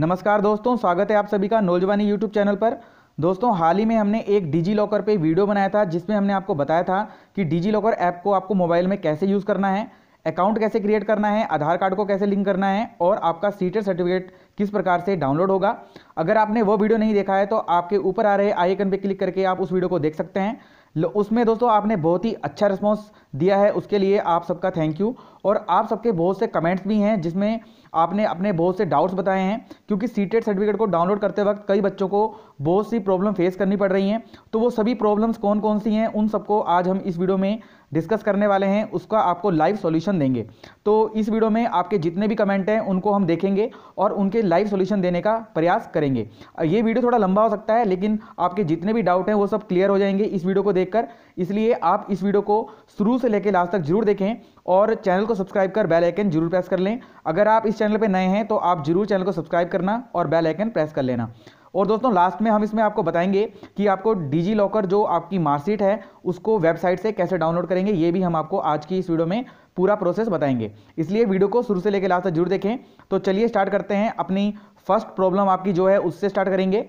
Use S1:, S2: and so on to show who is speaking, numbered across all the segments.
S1: नमस्कार दोस्तों स्वागत है आप सभी का नौजवानी यूट्यूब चैनल पर दोस्तों हाल ही में हमने एक डिजी लॉकर पर वीडियो बनाया था जिसमें हमने आपको बताया था कि डिजी लॉकर ऐप को आपको मोबाइल में कैसे यूज़ करना है अकाउंट कैसे क्रिएट करना है आधार कार्ड को कैसे लिंक करना है और आपका सीटर सर्टिफिकेट किस प्रकार से डाउनलोड होगा अगर आपने वो वीडियो नहीं देखा है तो आपके ऊपर आ रहे आइकन पर क्लिक करके आप उस वीडियो को देख सकते हैं उसमें दोस्तों आपने बहुत ही अच्छा रिस्पॉन्स दिया है उसके लिए आप सबका थैंक यू और आप सबके बहुत से कमेंट्स भी हैं जिसमें आपने अपने बहुत से डाउट्स बताए हैं क्योंकि सी सर्टिफिकेट e को डाउनलोड करते वक्त कई बच्चों को बहुत सी प्रॉब्लम फेस करनी पड़ रही हैं तो वो सभी प्रॉब्लम्स कौन कौन सी हैं उन सबको आज हम इस वीडियो में डिस्कस करने वाले हैं उसका आपको लाइव सॉल्यूशन देंगे तो इस वीडियो में आपके जितने भी कमेंट हैं उनको हम देखेंगे और उनके लाइव सॉल्यूशन देने का प्रयास करेंगे ये वीडियो थोड़ा लंबा हो सकता है लेकिन आपके जितने भी डाउट हैं वो सब क्लियर हो जाएंगे इस वीडियो को देखकर इसलिए आप इस वीडियो को शुरू से लेकर लास्ट तक जरूर देखें और चैनल को सब्सक्राइब कर बेल आइकन जरूर प्रेस कर लें अगर आप इस चैनल पर नए हैं तो आप जरूर चैनल को सब्सक्राइब करना और बेल आइकन प्रेस कर लेना और दोस्तों लास्ट में हम इसमें आपको बताएंगे कि आपको डिजी लॉकर जो आपकी मार्कशीट है उसको वेबसाइट से कैसे डाउनलोड करेंगे ये भी हम आपको आज की इस वीडियो में पूरा प्रोसेस बताएंगे इसलिए वीडियो को शुरू से लेकर लास्ट तक जरूर देखें तो चलिए स्टार्ट करते हैं अपनी फर्स्ट प्रॉब्लम आपकी जो है उससे स्टार्ट करेंगे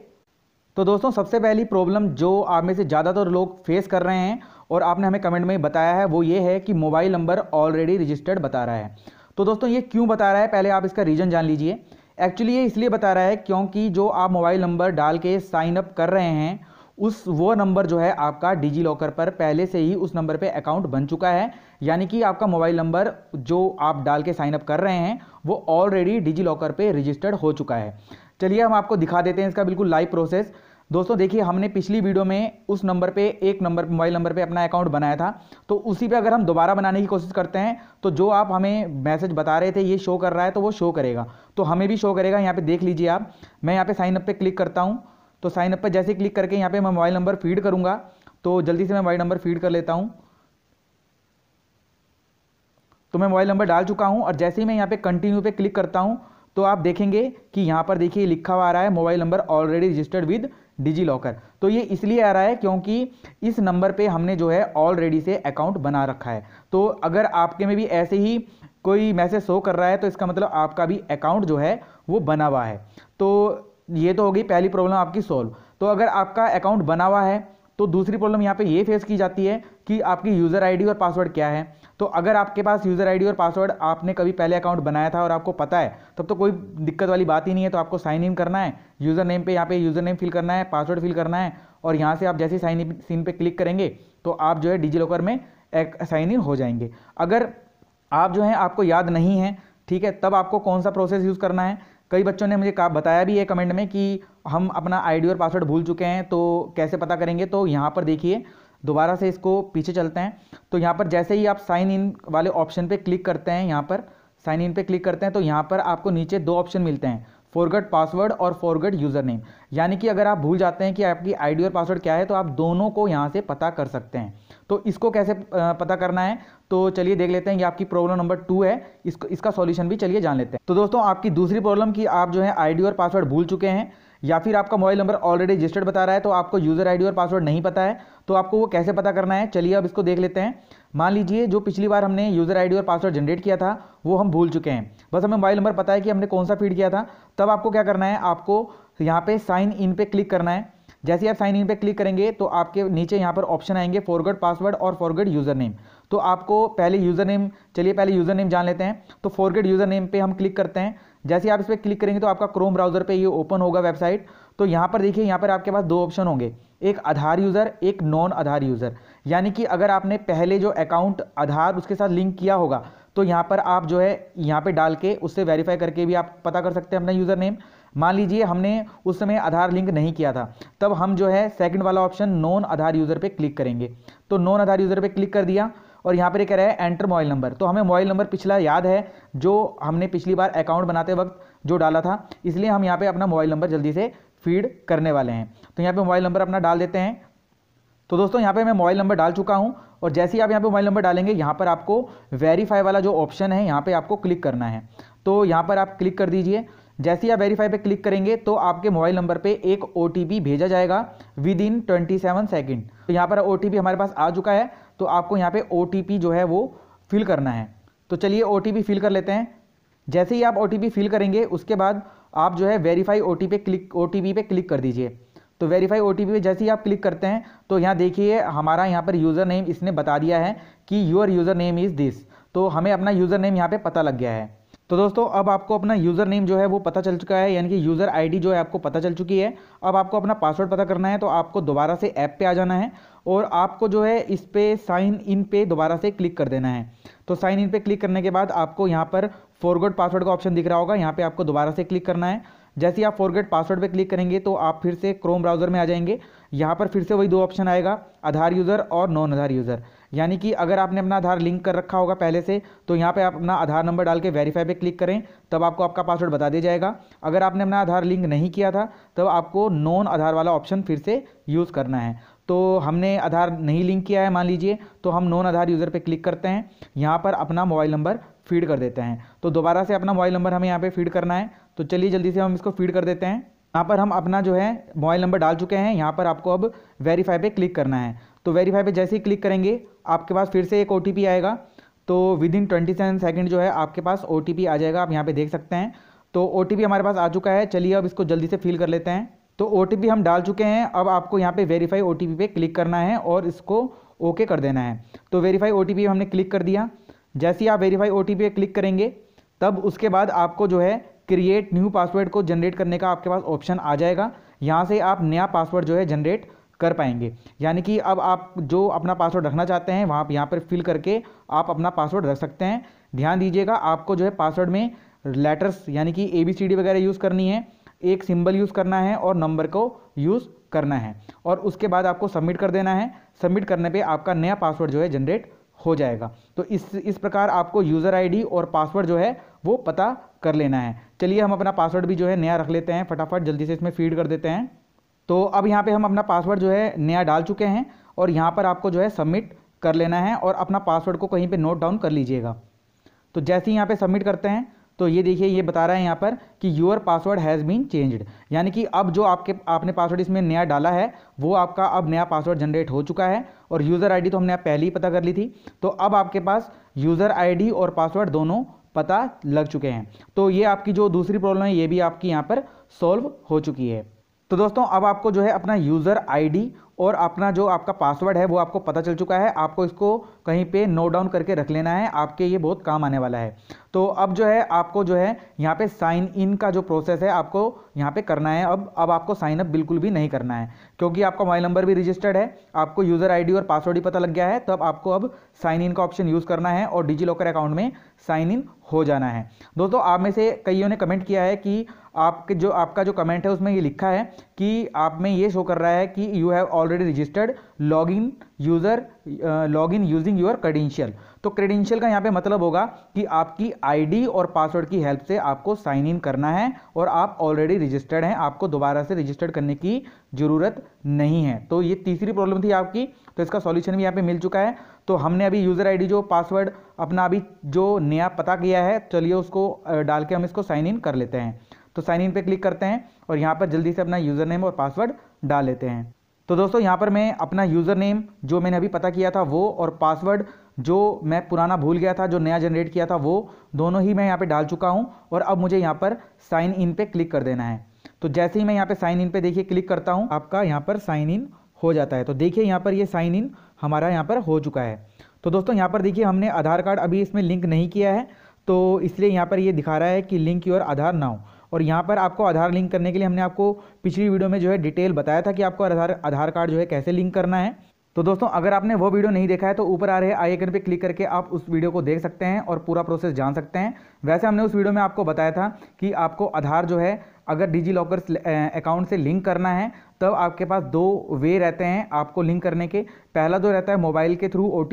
S1: तो दोस्तों सबसे पहली प्रॉब्लम जो आप में से ज़्यादातर लोग फेस कर रहे हैं और आपने हमें कमेंट में बताया है वो ये है कि मोबाइल नंबर ऑलरेडी रजिस्टर्ड बता रहा है तो दोस्तों ये क्यों बता रहा है पहले आप इसका रीज़न जान लीजिए एक्चुअली ये इसलिए बता रहा है क्योंकि जो आप मोबाइल नंबर डाल के साइन अप कर रहे हैं उस वो नंबर जो है आपका डिजी लॉकर पर पहले से ही उस नंबर पे अकाउंट बन चुका है यानी कि आपका मोबाइल नंबर जो आप डाल के साइन अप कर रहे हैं वो ऑलरेडी डिजी लॉकर पर रजिस्टर्ड हो चुका है चलिए हम आपको दिखा देते हैं इसका बिल्कुल लाइव प्रोसेस दोस्तों देखिए हमने पिछली वीडियो में उस नंबर पे एक नंबर मोबाइल नंबर पे अपना अकाउंट बनाया था तो उसी पे अगर हम दोबारा बनाने की कोशिश करते हैं तो जो आप हमें मैसेज बता रहे थे ये शो कर रहा है तो वो शो करेगा तो हमें भी शो करेगा यहाँ पे देख लीजिए आप मैं यहाँ पे साइन अप पे क्लिक करता हूँ तो साइन अप पर जैसे क्लिक करके यहाँ पर मैं मोबाइल नंबर फीड करूँगा तो जल्दी से मैं मोबाइल नंबर फीड कर लेता हूँ तो मैं मोबाइल नंबर डाल चुका हूँ और जैसे ही मैं यहाँ पर कंटिन्यू पर क्लिक करता हूँ तो आप देखेंगे कि यहाँ पर देखिए लिखा हुआ आ रहा है mobile number already registered with DigiLocker तो ये इसलिए आ रहा है क्योंकि इस नंबर पे हमने जो है ऑलरेडी से अकाउंट बना रखा है तो अगर आपके में भी ऐसे ही कोई मैसेज शो कर रहा है तो इसका मतलब आपका भी अकाउंट जो है वो बना हुआ है तो ये तो हो गई पहली प्रॉब्लम आपकी सॉल्व तो अगर आपका अकाउंट बना हुआ है तो दूसरी प्रॉब्लम यहाँ पे ये फेस की जाती है कि आपकी यूज़र आईडी और पासवर्ड क्या है तो अगर आपके पास यूज़र आईडी और पासवर्ड आपने कभी पहले अकाउंट बनाया था और आपको पता है तब तो कोई दिक्कत वाली बात ही नहीं है तो आपको साइन इन करना है यूज़र नेम पे यहाँ पे यूज़र नेम फिल करना है पासवर्ड फिल करना है और यहाँ से आप जैसे साइन इन सीन पर क्लिक करेंगे तो आप जो है डिजी लॉकर में साइन इन हो जाएंगे अगर आप जो है आपको याद नहीं है ठीक है तब आपको कौन सा प्रोसेस यूज़ करना है कई बच्चों ने मुझे कहा बताया भी है कमेंट में कि हम अपना आईडी और पासवर्ड भूल चुके हैं तो कैसे पता करेंगे तो यहाँ पर देखिए दोबारा से इसको पीछे चलते हैं तो यहाँ पर जैसे ही आप साइन इन वाले ऑप्शन पे क्लिक करते हैं यहाँ पर साइन इन पे क्लिक करते हैं तो यहाँ पर आपको नीचे दो ऑप्शन मिलते हैं फॉरगेट पासवर्ड और फॉरगेट यूज़र नेम यानी कि अगर आप भूल जाते हैं कि आपकी आईडी और पासवर्ड क्या है तो आप दोनों को यहाँ से पता कर सकते हैं तो इसको कैसे पता करना है तो चलिए देख लेते हैं कि आपकी प्रॉब्लम नंबर टू है इसको इसका सॉल्यूशन भी चलिए जान लेते हैं तो दोस्तों आपकी दूसरी प्रॉब्लम कि आप जो है आईडी और पासवर्ड भूल चुके हैं या फिर आपका मोबाइल नंबर ऑलरेडी रजिस्टर्ड बता रहा है तो आपको यूज़र आईडी और पासवर्ड नहीं पता है तो आपको वो कैसे पता करना है चलिए अब इसको देख लेते हैं मान लीजिए जो पिछली बार हमने यूज़र आईडी और पासवर्ड जनरेट किया था वो हम भूल चुके हैं बस हमें मोबाइल नंबर पता है कि हमने कौन सा फीड किया था तब आपको क्या करना है आपको यहाँ पर साइन इन पर क्लिक करना है जैसे आप साइन इन पे क्लिक करेंगे तो आपके नीचे यहाँ पर ऑप्शन आएंगे फॉरगर्ड पासवर्ड और फॉरगर्ड यूज़र नेम तो आपको पहले यूज़र नेम चलिए पहले यूज़र नेम जान लेते हैं तो फॉरगर्ड यूज़र नेम पर हम क्लिक करते हैं जैसे आप इस पर क्लिक करेंगे तो आपका क्रोम ब्राउजर पे ये ओपन होगा वेबसाइट तो यहाँ पर देखिए यहाँ पर आपके पास दो ऑप्शन होंगे एक आधार यूज़र एक नॉन आधार यूज़र यानी कि अगर आपने पहले जो अकाउंट आधार उसके साथ लिंक किया होगा तो यहाँ पर आप जो है यहाँ पर डाल के उससे वेरीफाई करके भी आप पता कर सकते हैं अपना यूज़र नेम मान लीजिए हमने उस समय आधार लिंक नहीं किया था तब हम जो है सेकंड वाला ऑप्शन नॉन आधार यूज़र पे क्लिक करेंगे तो नॉन आधार यूज़र पे क्लिक कर दिया और यहाँ पर ये कह रहा है एंटर मोबाइल नंबर तो हमें मोबाइल नंबर पिछला याद है जो हमने पिछली बार अकाउंट बनाते वक्त जो डाला था इसलिए हम यहाँ पर अपना मोबाइल नंबर जल्दी से फीड करने वाले हैं तो यहाँ पर मोबाइल नंबर अपना डाल देते हैं तो दोस्तों यहाँ पे मैं मोबाइल नंबर डाल चुका हूँ और जैसे ही आप यहाँ पे मोबाइल नंबर डालेंगे यहाँ पर आपको वेरीफाई वाला जो ऑप्शन है यहाँ पे आपको क्लिक करना है तो यहाँ पर आप क्लिक कर दीजिए जैसे ही आप वेरीफाई पे क्लिक करेंगे तो आपके मोबाइल नंबर पे एक ओ भेजा जाएगा within twenty seven second तो यहाँ पर ओ हमारे पास आ चुका है तो आपको यहाँ पे ओ जो है वो फिल करना है तो चलिए ओ फिल कर लेते हैं जैसे ही आप ओ फिल करेंगे उसके बाद आप जो है वेरीफाई ओ पे क्लिक ओ पे क्लिक कर दीजिए तो वेरीफाई ओ पे जैसे ही आप क्लिक करते हैं तो यहाँ देखिए हमारा यहाँ पर यूज़र नेम इसने बता दिया है कि your user name is this तो हमें अपना यूज़र नेम यहाँ पर पता लग गया है तो दोस्तों अब आपको अपना यूज़र नेम जो है वो पता चल चुका है यानी कि यूज़र आईडी जो है आपको पता चल चुकी है अब आपको अपना पासवर्ड पता करना है तो आपको दोबारा से ऐप पे आ जाना है और आपको जो है इस पर साइन इन पे दोबारा से क्लिक कर देना है तो साइन इन पे क्लिक करने के बाद आपको यहाँ पर फॉरवर्ड पासवर्ड का ऑप्शन दिख रहा होगा यहाँ पर आपको दोबारा से क्लिक करना है जैसे ही आप फॉरगेट पासवर्ड पर क्लिक करेंगे तो आप फिर से क्रोम ब्राउज़र में आ जाएंगे यहाँ पर फिर से वही दो ऑप्शन आएगा आधार यूज़र और नॉन आधार यूज़र यानी कि अगर आपने अपना आधार लिंक कर रखा होगा पहले से तो यहाँ पे आप अपना आधार नंबर डाल के वेरीफाई पे क्लिक करें तब आपको आपका पासवर्ड बता दिया जाएगा अगर आपने अपना आधार लिंक नहीं किया था तब आपको नॉन आधार वाला ऑप्शन फिर से यूज़ करना है तो हमने आधार नहीं लिंक किया है मान लीजिए तो हम नॉन आधार यूज़र पर क्लिक करते हैं यहाँ पर अपना मोबाइल नंबर फीड कर देते हैं तो दोबारा से अपना मोबाइल नंबर हमें यहाँ पर फीड करना है तो चलिए जल्दी से हम इसको फीड कर देते हैं यहाँ पर हम अपना जो है मोबाइल नंबर डाल चुके हैं यहाँ पर आपको अब वेरीफाई पे क्लिक करना है तो वेरीफाई पे जैसे ही क्लिक करेंगे आपके पास फिर से एक ओ आएगा तो within twenty seven second जो है आपके पास ओ आ जाएगा आप यहाँ पर देख सकते हैं तो ओ हमारे पास आ चुका है चलिए अब इसको जल्दी से फिल कर लेते हैं तो ओ हम डाल चुके हैं अब आपको यहाँ पे वेरीफाई ओ पे क्लिक करना है और इसको ओके कर देना है तो वेरीफाई ओ हमने क्लिक कर दिया जैसे ही आप वेरीफाई ओ पे क्लिक करेंगे तब उसके बाद आपको जो है क्रिएट न्यू पासवर्ड को जनरेट करने का आपके पास ऑप्शन आ जाएगा यहाँ से आप नया पासवर्ड जो है जनरेट कर पाएंगे यानी कि अब आप जो अपना पासवर्ड रखना चाहते हैं वहाँ यहाँ पर फिल करके आप अपना पासवर्ड रख सकते हैं ध्यान दीजिएगा आपको जो है पासवर्ड में लेटर्स यानी कि ए बी सी डी वगैरह यूज़ करनी है एक सिंबल यूज़ करना है और नंबर को यूज़ करना है और उसके बाद आपको सबमिट कर देना है सबमिट करने पे आपका नया पासवर्ड जो है जनरेट हो जाएगा तो इस इस प्रकार आपको यूज़र आईडी और पासवर्ड जो है वो पता कर लेना है चलिए हम अपना पासवर्ड भी जो है नया रख लेते हैं फटाफट जल्दी से इसमें फीड कर देते हैं तो अब यहाँ पे हम अपना पासवर्ड जो है नया डाल चुके हैं और यहाँ पर आपको जो है सबमिट कर लेना है और अपना पासवर्ड को कहीं पे नोट डाउन कर लीजिएगा तो जैसे ही यहाँ पे सबमिट करते हैं तो ये देखिए ये बता रहा है यहाँ पर कि your password has been changed यानी कि अब जो आपके आपने पासवर्ड इसमें नया डाला है वो आपका अब नया पासवर्ड जनरेट हो चुका है और यूज़र आई तो हमने पहले ही पता कर ली थी तो अब आपके पास यूज़र आई और पासवर्ड दोनों पता लग चुके हैं तो ये आपकी जो दूसरी प्रॉब्लम है ये भी आपकी यहाँ पर सॉल्व हो चुकी है तो दोस्तों अब आपको जो है अपना यूज़र आईडी और अपना जो आपका पासवर्ड है वो आपको पता चल चुका है आपको इसको कहीं पे नोट डाउन करके रख लेना है आपके ये बहुत काम आने वाला है तो अब जो है आपको जो है यहाँ पे साइन इन का जो प्रोसेस है आपको यहाँ पे करना है अब अब आपको साइन अप बिल्कुल भी नहीं करना है क्योंकि आपका मोबाइल नंबर भी रजिस्टर्ड है आपको यूज़र आई और पासवर्ड ही पता लग गया है तब तो अब आपको अब साइन इन का ऑप्शन यूज़ करना है और डिजी लॉकर अकाउंट में साइन इन हो जाना है दोस्तों आप में से कईयों ने कमेंट किया है कि आपके जो आपका जो कमेंट है उसमें ये लिखा है कि आप में ये शो कर रहा है कि you have already registered log in user log in using your credential तो क्रेडेंशियल का यहाँ पे मतलब होगा कि आपकी आईडी और पासवर्ड की हेल्प से आपको साइन इन करना है और आप ऑलरेडी रजिस्टर्ड हैं आपको दोबारा से रजिस्टर्ड करने की ज़रूरत नहीं है तो ये तीसरी प्रॉब्लम थी आपकी तो इसका सॉल्यूशन भी यहाँ पे मिल चुका है तो हमने अभी यूज़र आईडी जो पासवर्ड अपना अभी जो नया पता किया है चलिए उसको डाल के हम इसको साइन इन कर लेते हैं तो साइन इन पर क्लिक करते हैं और यहाँ पर जल्दी से अपना यूज़र नेम और पासवर्ड डाल लेते हैं तो दोस्तों यहाँ पर मैं अपना यूज़र नेम जो मैंने अभी पता किया था वो और पासवर्ड जो मैं पुराना भूल गया था जो नया जनरेट किया था वो दोनों ही मैं यहाँ पे डाल चुका हूँ और अब मुझे यहाँ पर साइन इन पे क्लिक कर देना है तो जैसे ही मैं यहाँ पे साइन इन पे देखिए क्लिक करता हूँ आपका यहाँ पर साइन इन हो जाता है तो देखिए यहाँ पर ये साइन इन हमारा यहाँ पर हो चुका है तो दोस्तों यहाँ पर देखिए हमने आधार कार्ड अभी इसमें लिंक नहीं किया है तो इसलिए यहाँ पर ये दिखा रहा है कि लिंक योर आधार ना हो और यहाँ पर आपको आधार लिंक करने के लिए हमने आपको पिछली वीडियो में जो है डिटेल बताया था कि आपको आधार आधार कार्ड जो है कैसे लिंक करना है तो दोस्तों अगर आपने वो वीडियो नहीं देखा है तो ऊपर आ रहे आई आइकन पे क्लिक करके आप उस वीडियो को देख सकते हैं और पूरा प्रोसेस जान सकते हैं वैसे हमने उस वीडियो में आपको बताया था कि आपको आधार जो है अगर डिजी लॉकर अकाउंट से लिंक करना है तब तो आपके पास दो वे रहते हैं आपको लिंक करने के पहला जो रहता है मोबाइल के थ्रू ओ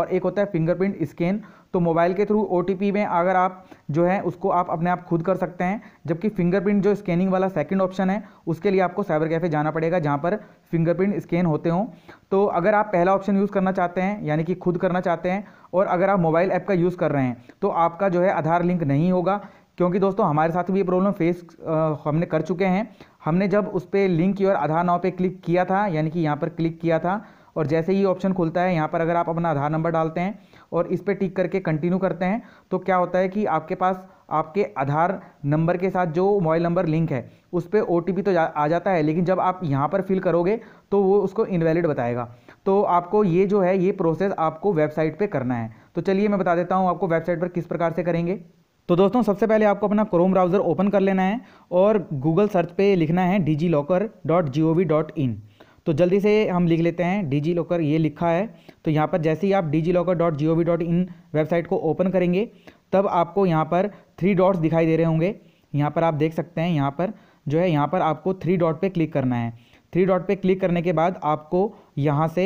S1: और एक होता है फिंगरप्रिंट स्कैन तो मोबाइल के थ्रू ओ में अगर आप जो है उसको आप अपने आप खुद कर सकते हैं जबकि फिंगरप्रिंट जो स्कैनिंग वाला सेकंड ऑप्शन है उसके लिए आपको साइबर कैफ़े जाना पड़ेगा जहाँ पर फिंगरप्रिंट स्कैन होते हों तो अगर आप पहला ऑप्शन यूज़ करना चाहते हैं यानी कि खुद करना चाहते हैं और अगर आप मोबाइल ऐप का यूज़ कर रहे हैं तो आपका जो है आधार लिंक नहीं होगा क्योंकि दोस्तों हमारे साथ भी ये प्रॉब्लम फेस हमने कर चुके हैं हमने जब उस पर लिंक की और आधार नाव पे क्लिक किया था यानी कि यहाँ पर क्लिक किया था और जैसे ही ऑप्शन खुलता है यहाँ पर अगर आप अपना आधार नंबर डालते हैं और इस पर टिक करके कंटिन्यू करते हैं तो क्या होता है कि आपके पास आपके आधार नंबर के साथ जो मोबाइल नंबर लिंक है उस पर ओ तो जा, आ जाता है लेकिन जब आप यहाँ पर फिल करोगे तो वो उसको इनवैलिड बताएगा तो आपको ये जो है ये प्रोसेस आपको वेबसाइट पे करना है तो चलिए मैं बता देता हूँ आपको वेबसाइट पर किस प्रकार से करेंगे तो दोस्तों सबसे पहले आपको अपना क्रोम ब्राउज़र ओपन कर लेना है और गूगल सर्च पे लिखना है DigiLocker dot G O V dot in तो जल्दी से हम लिख लेते हैं डिजी लॉकर ये लिखा है तो यहाँ पर जैसे ही आप DigiLocker dot G O V dot in website को ओपन करेंगे तब आपको यहाँ पर थ्री डॉट्स दिखाई दे रहे होंगे यहाँ पर आप देख सकते हैं यहाँ पर जो है यहाँ पर आपको थ्री डॉट पे क्लिक करना है थ्री डॉट पे क्लिक करने के बाद आपको यहाँ से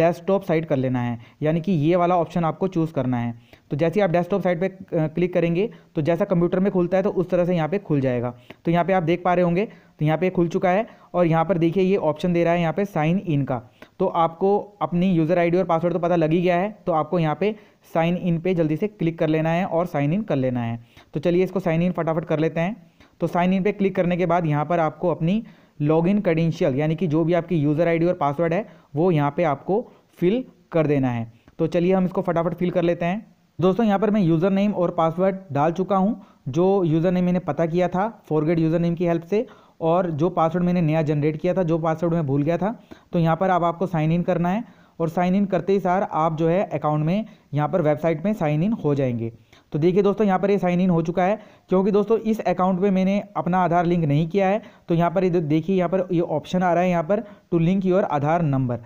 S1: डेस्कटॉप साइड कर लेना है यानी कि ये वाला ऑप्शन आपको चूज़ करना है तो जैसे आप डेस्कटॉप साइड पे क्लिक करेंगे तो जैसा कंप्यूटर में खुलता है तो उस तरह से यहाँ पे खुल जाएगा तो यहाँ पे आप देख पा रहे होंगे तो यहाँ पे खुल चुका है और यहाँ पर देखिए ये ऑप्शन दे रहा है यहाँ पर साइन इन का तो आपको अपनी यूज़र आई और पासवर्ड तो पता लग ही गया है तो आपको यहाँ पर साइन इन पर जल्दी से क्लिक कर लेना है और साइन इन कर लेना है तो चलिए इसको साइन इन फटाफट कर लेते हैं तो साइन इन पर क्लिक करने के बाद यहाँ पर आपको अपनी लॉगिन क्रेडेंशियल यानी कि जो भी आपकी यूज़र आईडी और पासवर्ड है वो यहाँ पे आपको फिल कर देना है तो चलिए हम इसको फटाफट फिल कर लेते हैं दोस्तों यहाँ पर मैं यूज़र नेम और पासवर्ड डाल चुका हूँ जो यूज़र नेम मैंने पता किया था फॉरगेड यूज़र नेम की हेल्प से और जो पासवर्ड मैंने नया जनरेट किया था जो पासवर्ड मैं भूल गया था तो यहाँ पर अब आपको साइन इन करना है और साइन इन करते ही सार आप जो है अकाउंट में यहाँ पर वेबसाइट में साइन इन हो जाएंगे तो देखिए दोस्तों यहाँ पर ये साइन इन हो चुका है क्योंकि दोस्तों इस अकाउंट पे मैंने अपना आधार लिंक नहीं किया है तो यहाँ पर देखिए यहाँ पर ये ऑप्शन आ रहा है यहाँ पर to link your Aadhaar number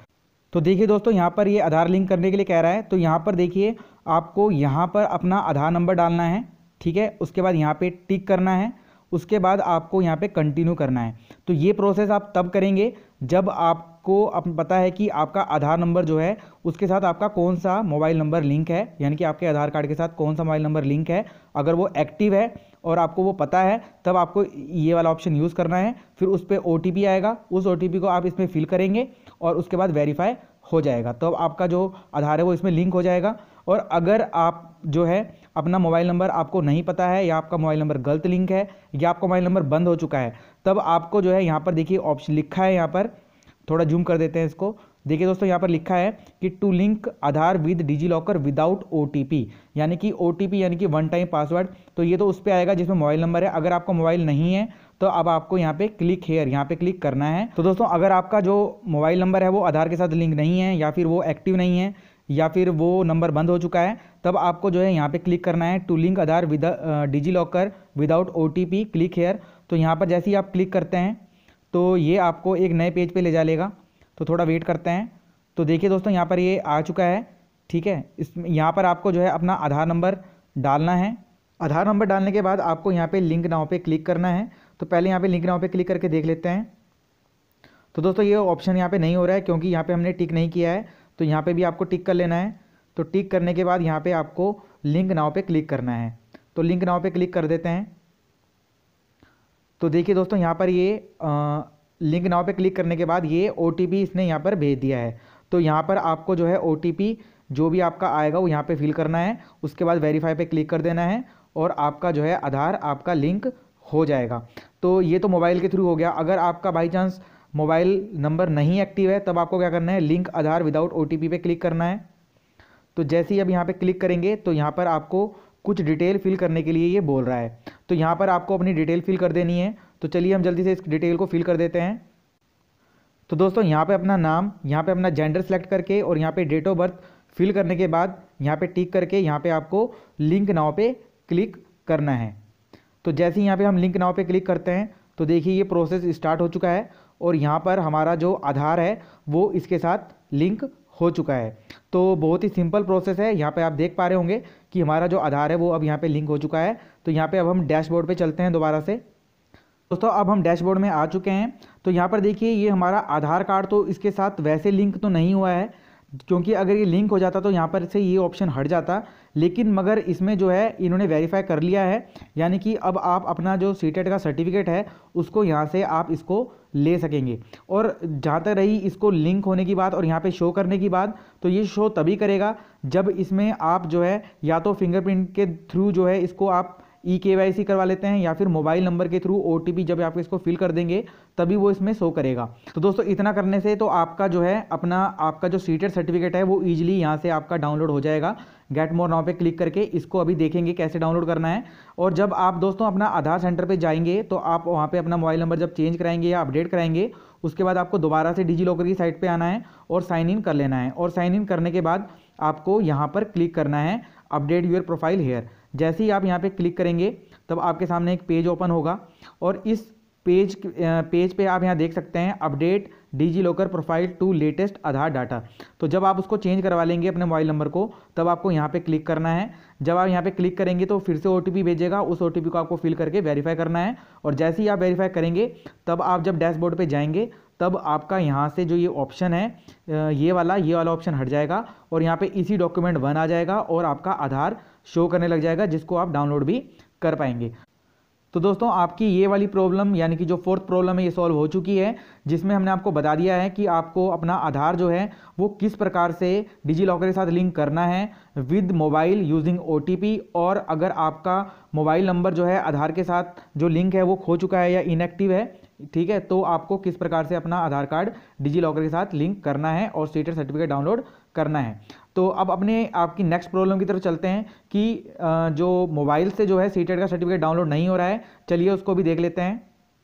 S1: तो देखिए दोस्तों यहाँ पर ये आधार लिंक करने के लिए कह रहा है तो यहाँ पर देखिए आपको यहाँ पर अपना आधार नंबर डालना है ठीक है उसके बाद यहाँ पर टिक करना है उसके बाद आपको यहाँ पे कंटिन्यू करना है तो ये प्रोसेस आप तब करेंगे जब आप आपको पता है कि आपका आधार नंबर जो है उसके साथ आपका कौन सा मोबाइल नंबर लिंक है यानी कि आपके आधार कार्ड के साथ कौन सा मोबाइल नंबर लिंक है अगर वो एक्टिव है और आपको वो पता है तब आपको ये वाला ऑप्शन यूज़ करना है फिर उस पर ओ आएगा उस ओ को आप इसमें फिल करेंगे और उसके बाद वेरीफाई हो जाएगा तब तो आपका जो आधार है वो इसमें लिंक हो जाएगा और अगर आप जो है अपना मोबाइल नंबर आपको नहीं पता है या आपका मोबाइल नंबर गलत लिंक है या आपका मोबाइल नंबर बंद हो चुका है तब आपको जो है यहाँ पर देखिए ऑप्शन लिखा है यहाँ पर थोड़ा जूम कर देते हैं इसको देखिए दोस्तों यहाँ पर लिखा है कि to link Aadhaar with DigiLocker without ओ यानी कि ओ यानी कि वन टाइम पासवर्ड तो ये तो उस पर आएगा जिसमें मोबाइल नंबर है अगर आपका मोबाइल नहीं है तो अब आपको यहाँ पे क्लिक हेयर यहाँ पे क्लिक करना है तो दोस्तों अगर आपका जो मोबाइल नंबर है वो आधार के साथ लिंक नहीं है या फिर वो एक्टिव नहीं है या फिर वो नंबर बंद हो चुका है तब आपको जो है यहाँ पे क्लिक करना है to link Aadhaar with DigiLocker without ओ क्लिक हेयर तो यहाँ पर जैसे ही आप क्लिक करते हैं तो ये आपको एक नए पेज पे ले जा लेगा तो थोड़ा वेट करते हैं तो देखिए दोस्तों यहाँ पर ये आ चुका है ठीक है इस यहाँ पर आपको जो है अपना आधार नंबर डालना है आधार नंबर डालने के बाद आपको यहाँ पे लिंक नाव पे क्लिक करना है तो पहले यहाँ पे लिंक नाव पे क्लिक करके देख लेते हैं तो दोस्तों ये ऑप्शन यहाँ पर नहीं हो रहा है क्योंकि यहाँ पर हमने टिक नहीं किया है तो यहाँ पर भी आपको टिक कर लेना है तो टिक करने के बाद यहाँ पे आपको लिंक नाव पे क्लिक करना है तो लिंक नाव पे क्लिक कर देते हैं तो देखिए दोस्तों यहाँ पर ये आ, लिंक नाव पे क्लिक करने के बाद ये ओ इसने यहाँ पर भेज दिया है तो यहाँ पर आपको जो है ओ जो भी आपका आएगा वो यहाँ पे फिल करना है उसके बाद वेरीफाई पे क्लिक कर देना है और आपका जो है आधार आपका लिंक हो जाएगा तो ये तो मोबाइल के थ्रू हो गया अगर आपका बाई चांस मोबाइल नंबर नहीं एक्टिव है तब आपको क्या करना है लिंक आधार विदाउट ओ पे क्लिक करना है तो जैसे ही अब यहाँ पर क्लिक करेंगे तो यहाँ पर आपको कुछ डिटेल फिल करने के लिए ये बोल रहा है तो यहाँ पर आपको अपनी डिटेल फिल कर देनी है तो चलिए हम जल्दी से इस डिटेल को फिल कर देते हैं तो दोस्तों यहाँ पे अपना नाम यहाँ पे अपना जेंडर सेलेक्ट करके और यहाँ पे डेट ऑफ बर्थ फिल करने के बाद यहाँ पे टिक करके यहाँ पे आपको लिंक नाव पे क्लिक करना है तो जैसे ही यहाँ पे हम लिंक नाव पे क्लिक करते हैं तो देखिए ये प्रोसेस स्टार्ट हो चुका है और यहाँ पर हमारा जो आधार है वो इसके साथ लिंक हो चुका है तो बहुत ही सिंपल प्रोसेस है यहाँ पे आप देख पा रहे होंगे कि हमारा जो आधार है वो अब यहाँ पे लिंक हो चुका है तो यहाँ पे अब हम डैशबोर्ड पे चलते हैं दोबारा से दोस्तों अब हम डैशबोर्ड में आ चुके हैं तो यहाँ पर देखिए ये हमारा आधार कार्ड तो इसके साथ वैसे लिंक तो नहीं हुआ है क्योंकि अगर ये लिंक हो जाता तो यहाँ पर से ये ऑप्शन हट जाता लेकिन मगर इसमें जो है इन्होंने वेरीफाई कर लिया है यानी कि अब आप अपना जो सी का सर्टिफिकेट है उसको यहाँ से आप इसको ले सकेंगे और जहाँ तक रही इसको लिंक होने की बात और यहाँ पे शो करने की बात तो ये शो तभी करेगा जब इसमें आप जो है या तो फिंगरप्रिंट के थ्रू जो है इसको आप ई e के करवा लेते हैं या फिर मोबाइल नंबर के थ्रू ओ जब आप इसको फिल कर देंगे तभी वो इसमें शो करेगा तो दोस्तों इतना करने से तो आपका जो है अपना आपका जो सीटेड सर्टिफिकेट e है वो ईजिली यहाँ से आपका डाउनलोड हो जाएगा गेट मोर नाव पे क्लिक करके इसको अभी देखेंगे कैसे डाउनलोड करना है और जब आप दोस्तों अपना आधार सेंटर पे जाएंगे तो आप वहाँ पे अपना मोबाइल नंबर जब चेंज कराएंगे या अपडेट कराएंगे उसके बाद आपको दोबारा से डिजी लॉकर की साइट पे आना है और साइन इन कर लेना है और साइन इन करने के बाद आपको यहाँ पर क्लिक करना है अपडेट यूर प्रोफाइल हेयर जैसे ही आप यहाँ पे क्लिक करेंगे तब आपके सामने एक पेज ओपन होगा और इस पेज पेज पे आप यहाँ देख सकते हैं update DigiLocker profile to latest Aadhaar data तो जब आप उसको चेंज करवा लेंगे अपने मोबाइल नंबर को तब आपको यहाँ पे क्लिक करना है जब आप यहाँ पे क्लिक करेंगे तो फिर से ओ भेजेगा उस ओ को आपको फिल करके वेरीफाई करना है और जैसे ही आप वेरीफाई करेंगे तब आप जब डैशबोर्ड पर जाएंगे तब आपका यहाँ से जो ये ऑप्शन है ये वाला ये वाला ऑप्शन हट जाएगा और यहाँ पे इसी डॉक्यूमेंट वन आ जाएगा और आपका आधार शो करने लग जाएगा जिसको आप डाउनलोड भी कर पाएंगे तो दोस्तों आपकी ये वाली प्रॉब्लम यानी कि जो फोर्थ प्रॉब्लम है ये सॉल्व हो चुकी है जिसमें हमने आपको बता दिया है कि आपको अपना आधार जो है वो किस प्रकार से डिजी लॉकर के साथ लिंक करना है विद मोबाइल यूजिंग ओ और अगर आपका मोबाइल नंबर जो है आधार के साथ जो लिंक है वो खो चुका है या इनएक्टिव है ठीक है तो आपको किस प्रकार से अपना आधार कार्ड डिजी लॉकर के साथ लिंक करना है और सीटर सर्टिफिकेट डाउनलोड करना है तो अब अपने आपकी नेक्स्ट प्रॉब्लम की तरफ चलते हैं कि जो मोबाइल से जो है सीटेट e का सर्टिफिकेट डाउनलोड नहीं हो रहा है चलिए उसको भी देख लेते हैं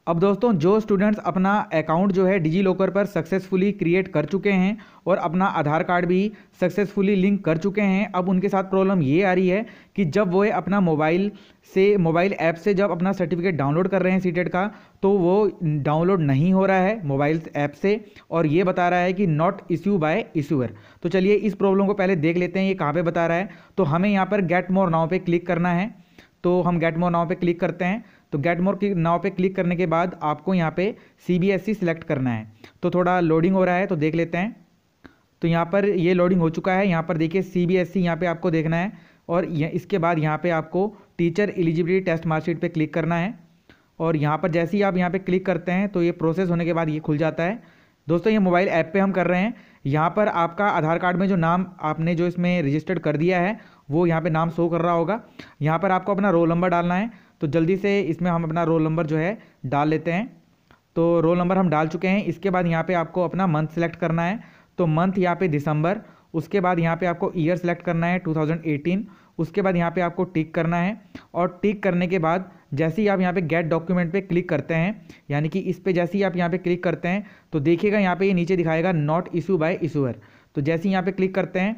S1: अब दोस्तों जो स्टूडेंट्स अपना अकाउंट जो है डिजी लॉकर पर सक्सेसफुली क्रिएट कर चुके हैं और अपना आधार कार्ड भी सक्सेसफुली लिंक कर चुके हैं अब उनके साथ प्रॉब्लम ये आ रही है कि जब वो अपना मोबाइल से मोबाइल ऐप से जब अपना सर्टिफिकेट डाउनलोड कर रहे हैं सीटेट e का तो वो डाउनलोड नहीं हो रहा है मोबाइल ऐप से और ये बता रहा है कि नॉट इश्यू बाय इश्यूअर तो चलिए इस प्रॉब्लम को पहले देख लेते हैं ये कहाँ पर बता रहा है तो हमें यहाँ पर गेट मोर नाव पर क्लिक करना है तो हम गेट मोर नाव पर क्लिक करते हैं तो गेट मोर नाव पे क्लिक करने के बाद आपको यहाँ पे C B S C select करना है तो थोड़ा लोडिंग हो रहा है तो देख लेते हैं तो यहाँ पर ये लोडिंग हो चुका है यहाँ पर देखिए सी बी एस सी यहाँ पर आपको देखना है और इसके बाद यहाँ पर आपको टीचर एलिजिबिलिटी टेस्ट मार्कशीट पर क्लिक करना है और यहाँ पर जैसे ही आप यहाँ पर क्लिक करते हैं तो ये प्रोसेस होने के बाद ये खुल जाता है दोस्तों ये मोबाइल ऐप पे हम कर रहे हैं यहाँ पर आपका आधार कार्ड में जो नाम आपने जो इसमें रजिस्टर्ड कर दिया है वो यहाँ पे नाम शो कर रहा होगा यहाँ पर आपको अपना रोल नंबर डालना है तो जल्दी से इसमें हम अपना रोल नंबर जो है डाल लेते हैं तो रोल नंबर हम डाल चुके हैं इसके बाद यहाँ पे आपको अपना मंथ सेलेक्ट करना है तो मंथ यहाँ पे दिसंबर उसके बाद यहाँ पे आपको ईयर सेलेक्ट करना है 2018 उसके बाद यहाँ पे आपको टिक करना है और टिक करने के बाद जैसे ही आप यहाँ पे गेट डॉक्यूमेंट पे क्लिक करते हैं यानी कि इस पर जैसे ही आप यहाँ पर क्लिक करते हैं तो देखिएगा यहाँ पर ये यह नीचे दिखाएगा नॉट इशू बाय इशूअर तो जैसे ही यहाँ पर क्लिक करते हैं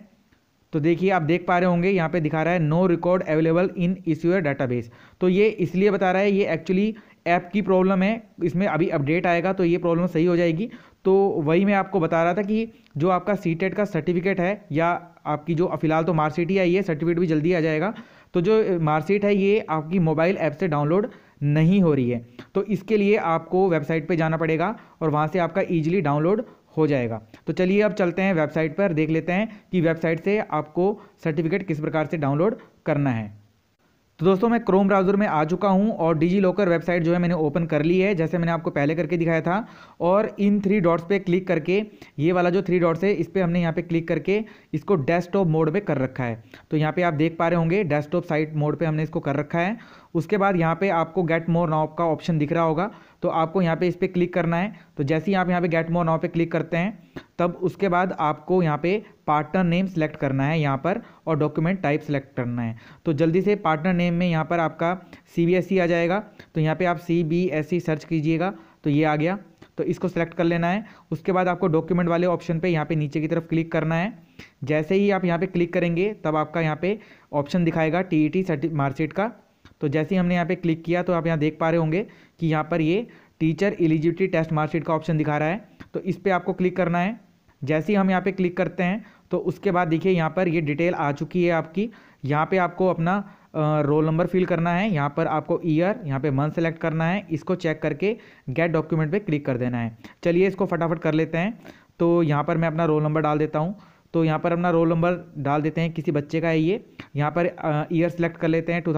S1: तो देखिए आप देख पा रहे होंगे यहाँ पे दिखा रहा है no record available in issuer database तो ये इसलिए बता रहा है ये एक्चुअली ऐप की प्रॉब्लम है इसमें अभी अपडेट आएगा तो ये प्रॉब्लम सही हो जाएगी तो वही मैं आपको बता रहा था कि जो आपका सी e का सर्टिफिकेट है या आपकी जो फिलहाल तो मार्कशीट ही आई है सर्टिफिकेट भी जल्दी आ जाएगा तो जो मार्कशीट है ये आपकी मोबाइल ऐप से डाउनलोड नहीं हो रही है तो इसके लिए आपको वेबसाइट पे जाना पड़ेगा और वहाँ से आपका ईजिली डाउनलोड हो जाएगा तो चलिए अब चलते हैं वेबसाइट पर देख लेते हैं कि वेबसाइट से आपको सर्टिफिकेट किस प्रकार से डाउनलोड करना है तो दोस्तों मैं क्रोम ब्राउज़र में आ चुका हूँ और डिजी लॉकर वेबसाइट जो है मैंने ओपन कर ली है जैसे मैंने आपको पहले करके दिखाया था और इन थ्री डॉट्स पे क्लिक करके ये वाला जो थ्री डॉट्स है इस पर हमने यहाँ पे क्लिक करके इसको डेस्कटॉप मोड पे कर रखा है तो यहाँ पे आप देख पा रहे होंगे डेस्कटॉप साइट मोड पर हमने इसको कर रखा है उसके बाद यहाँ पर आपको गेट मोर नाव का ऑप्शन दिख रहा होगा तो आपको यहाँ पर इस पर क्लिक करना है तो जैसे ही आप यहाँ पर गेट मोर नाव पर क्लिक करते हैं तब उसके बाद आपको यहाँ पर पार्टनर नेम सेलेक्ट करना है यहाँ पर और डॉक्यूमेंट टाइप सेलेक्ट करना है तो जल्दी से पार्टनर नेम में यहाँ पर आपका सी e आ जाएगा तो यहाँ पर आप सी e सर्च कीजिएगा तो ये आ गया तो इसको सेलेक्ट कर लेना है उसके बाद आपको डॉक्यूमेंट वाले ऑप्शन पे यहाँ पे नीचे की तरफ क्लिक करना है जैसे ही आप यहाँ पे क्लिक करेंगे तब आपका यहाँ पे ऑप्शन दिखाएगा टी ई टी मार्कशीट का तो जैसे ही हमने यहाँ पे क्लिक किया तो आप यहाँ देख पा रहे होंगे कि यहाँ पर ये टीचर एलिजिबिलिटी टेस्ट मार्कशीट का ऑप्शन दिखा रहा है तो इस पर आपको क्लिक करना है जैसे ही हम यहाँ पर क्लिक करते हैं तो उसके बाद देखिए यहाँ पर ये डिटेल आ चुकी है आपकी यहाँ पे आपको अपना रोल नंबर फिल करना है यहाँ पर आपको ईयर यहाँ पे मंथ सेलेक्ट करना है इसको चेक करके गेट डॉक्यूमेंट पे क्लिक कर देना है चलिए इसको फटाफट कर लेते हैं तो यहाँ पर मैं अपना रोल नंबर डाल देता हूँ तो यहाँ पर अपना रोल नंबर डाल देते हैं किसी बच्चे का है ये यहाँ पर ईयर सेलेक्ट कर लेते हैं टू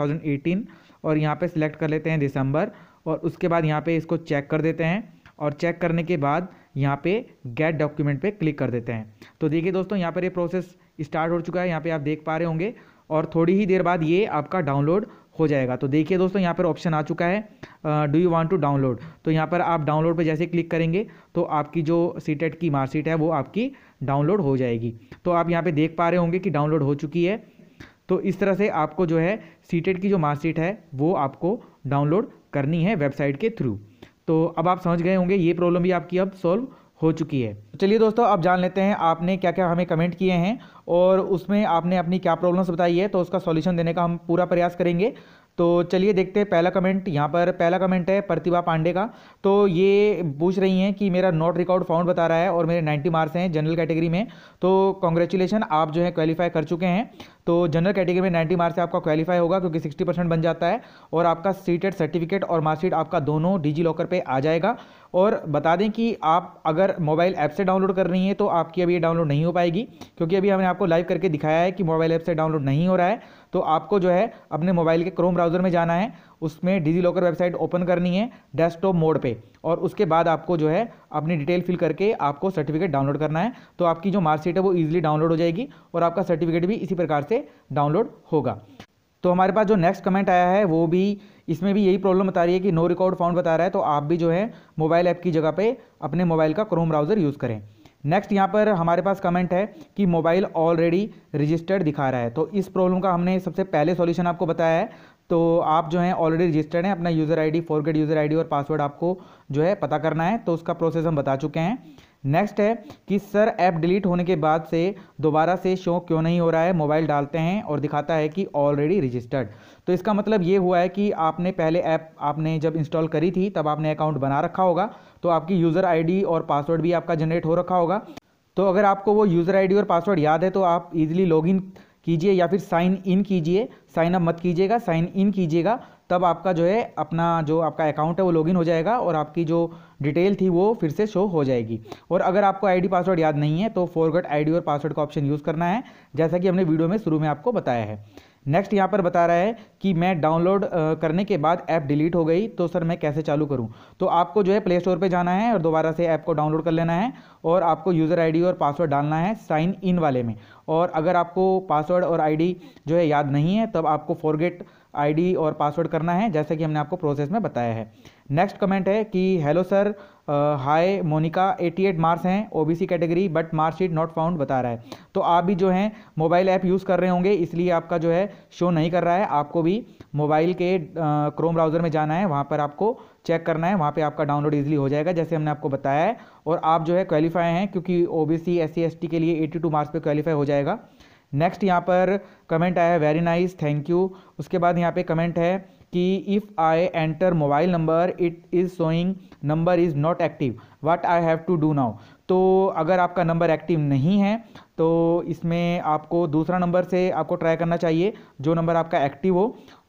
S1: और यहाँ पर सिलेक्ट कर लेते हैं दिसंबर और उसके बाद यहाँ पर इसको चेक कर देते हैं और चेक करने के बाद यहाँ पे गेट डॉक्यूमेंट पे क्लिक कर देते हैं तो देखिए दोस्तों यहाँ पर ये प्रोसेस स्टार्ट हो चुका है यहाँ पे आप देख पा रहे होंगे और थोड़ी ही देर बाद ये आपका डाउनलोड हो जाएगा तो देखिए दोस्तों यहाँ पर ऑप्शन आ चुका है do you want to download तो यहाँ पर आप डाउनलोड पर जैसे क्लिक करेंगे तो आपकी जो सीटेट e की मार्कशीट है वो आपकी डाउनलोड हो जाएगी तो आप यहाँ पर देख पा रहे होंगे कि डाउनलोड हो चुकी है तो इस तरह से आपको जो है सीटेट e की जो मार्कशीट है वो आपको डाउनलोड करनी है वेबसाइट के थ्रू तो अब आप समझ गए होंगे ये प्रॉब्लम भी आपकी अब सॉल्व हो चुकी है तो चलिए दोस्तों अब जान लेते हैं आपने क्या क्या हमें कमेंट किए हैं और उसमें आपने अपनी क्या प्रॉब्लम्स बताई है तो उसका सॉल्यूशन देने का हम पूरा प्रयास करेंगे तो चलिए देखते हैं पहला कमेंट यहाँ पर पहला कमेंट है प्रतिभा पांडे का तो ये पूछ रही हैं कि मेरा नॉट रिकॉर्ड फाउंड बता रहा है और मेरे 90 मार्क्स हैं जनरल कैटेगरी में तो कॉन्ग्रेचुलेसन आप जो है क्वालिफाई कर चुके हैं तो जनरल कैटेगरी में 90 मार्क्स से आपका क्वालिफाई होगा क्योंकि 60 परसेंट बन जाता है और आपका सीटेड सर्टिफिकेट और मार्कशीट आपका दोनों डिजी लॉकर पर आ जाएगा और बता दें कि आप अगर मोबाइल ऐप से डाउनलोड कर रही हैं तो आपकी अभी ये डाउनलोड नहीं हो पाएगी क्योंकि अभी हमने आपको लाइव करके दिखाया है कि मोबाइल ऐप से डाउनलोड नहीं हो रहा है तो आपको जो है अपने मोबाइल के क्रोम ब्राउज़र में जाना है उसमें डिजी लॉकर वेबसाइट ओपन करनी है डेस्कटॉप मोड पे और उसके बाद आपको जो है अपनी डिटेल फिल करके आपको सर्टिफिकेट डाउनलोड करना है तो आपकी जो मार्कशीट है वो ईजिली डाउनलोड हो जाएगी और आपका सर्टिफिकेट भी इसी प्रकार से डाउनलोड होगा तो हमारे पास जो नेक्स्ट कमेंट आया है वो भी इसमें भी यही प्रॉब्लम बता रही है कि नो रिकॉर्ड फाउंड बता रहा है तो आप भी जो है मोबाइल ऐप की जगह पे अपने मोबाइल का क्रोम ब्राउज़र यूज़ करें नेक्स्ट यहाँ पर हमारे पास कमेंट है कि मोबाइल ऑलरेडी रजिस्टर्ड दिखा रहा है तो इस प्रॉब्लम का हमने सबसे पहले सॉल्यूशन आपको बताया है तो आप जो है ऑलरेडी रजिस्टर्ड हैं अपना user ID forget user ID और पासवर्ड आपको जो है पता करना है तो उसका प्रोसेस हम बता चुके हैं नेक्स्ट है कि सर ऐप डिलीट होने के बाद से दोबारा से शो क्यों नहीं हो रहा है मोबाइल डालते हैं और दिखाता है कि ऑलरेडी रजिस्टर्ड तो इसका मतलब ये हुआ है कि आपने पहले ऐप आपने जब इंस्टॉल करी थी तब आपने अकाउंट बना रखा होगा तो आपकी यूज़र आईडी और पासवर्ड भी आपका जनरेट हो रखा होगा तो अगर आपको वो यूज़र आई और पासवर्ड याद है तो आप ईजिली लॉगिन कीजिए या फिर साइन इन कीजिए साइन अप मत कीजिएगा साइन इन कीजिएगा तब आपका जो है अपना जो आपका अकाउंट है वो लॉगिन हो जाएगा और आपकी जो डिटेल थी वो फिर से शो हो जाएगी और अगर आपको आईडी पासवर्ड याद नहीं है तो फॉरगट आईडी और पासवर्ड का ऑप्शन यूज़ करना है जैसा कि हमने वीडियो में शुरू में आपको बताया है नेक्स्ट यहाँ पर बता रहा है कि मैं डाउनलोड करने के बाद ऐप डिलीट हो गई तो सर मैं कैसे चालू करूँ तो आपको जो है प्ले स्टोर पर जाना है और दोबारा से ऐप को डाउनलोड कर लेना है और आपको यूज़र आईडी और पासवर्ड डालना है साइन इन वाले में और अगर आपको पासवर्ड और आईडी जो है याद नहीं है तब आपको फॉरगेट आईडी और पासवर्ड करना है जैसे कि हमने आपको प्रोसेस में बताया है नेक्स्ट कमेंट है कि hello sir hi Monica 88 marks हैं OBC category but marksheet not found बता रहा है तो आप भी जो हैं मोबाइल ऐप यूज़ कर रहे होंगे इसलिए आपका जो है शो नहीं कर रहा है आपको भी मोबाइल के क्रोम ब्राउज़र में जाना है वहाँ पर आपको चेक करना है वहाँ पे आपका डाउनलोड इजीली हो जाएगा जैसे हमने आपको बताया है और आप जो है क्वालिफाई हैं क्योंकि ओ बी सी एस के लिए टू मार्क्स पर क्वालिफाई हो जाएगा नेक्स्ट यहाँ पर कमेंट आया है वेरी नाइस थैंक यू उसके बाद यहाँ पे कमेंट है कि if I enter mobile number it is showing number is not active what I have to do now तो अगर आपका नंबर एक्टिव नहीं है तो इसमें आपको दूसरा नंबर से आपको ट्राई करना चाहिए जो नंबर आपका एक्टिव हो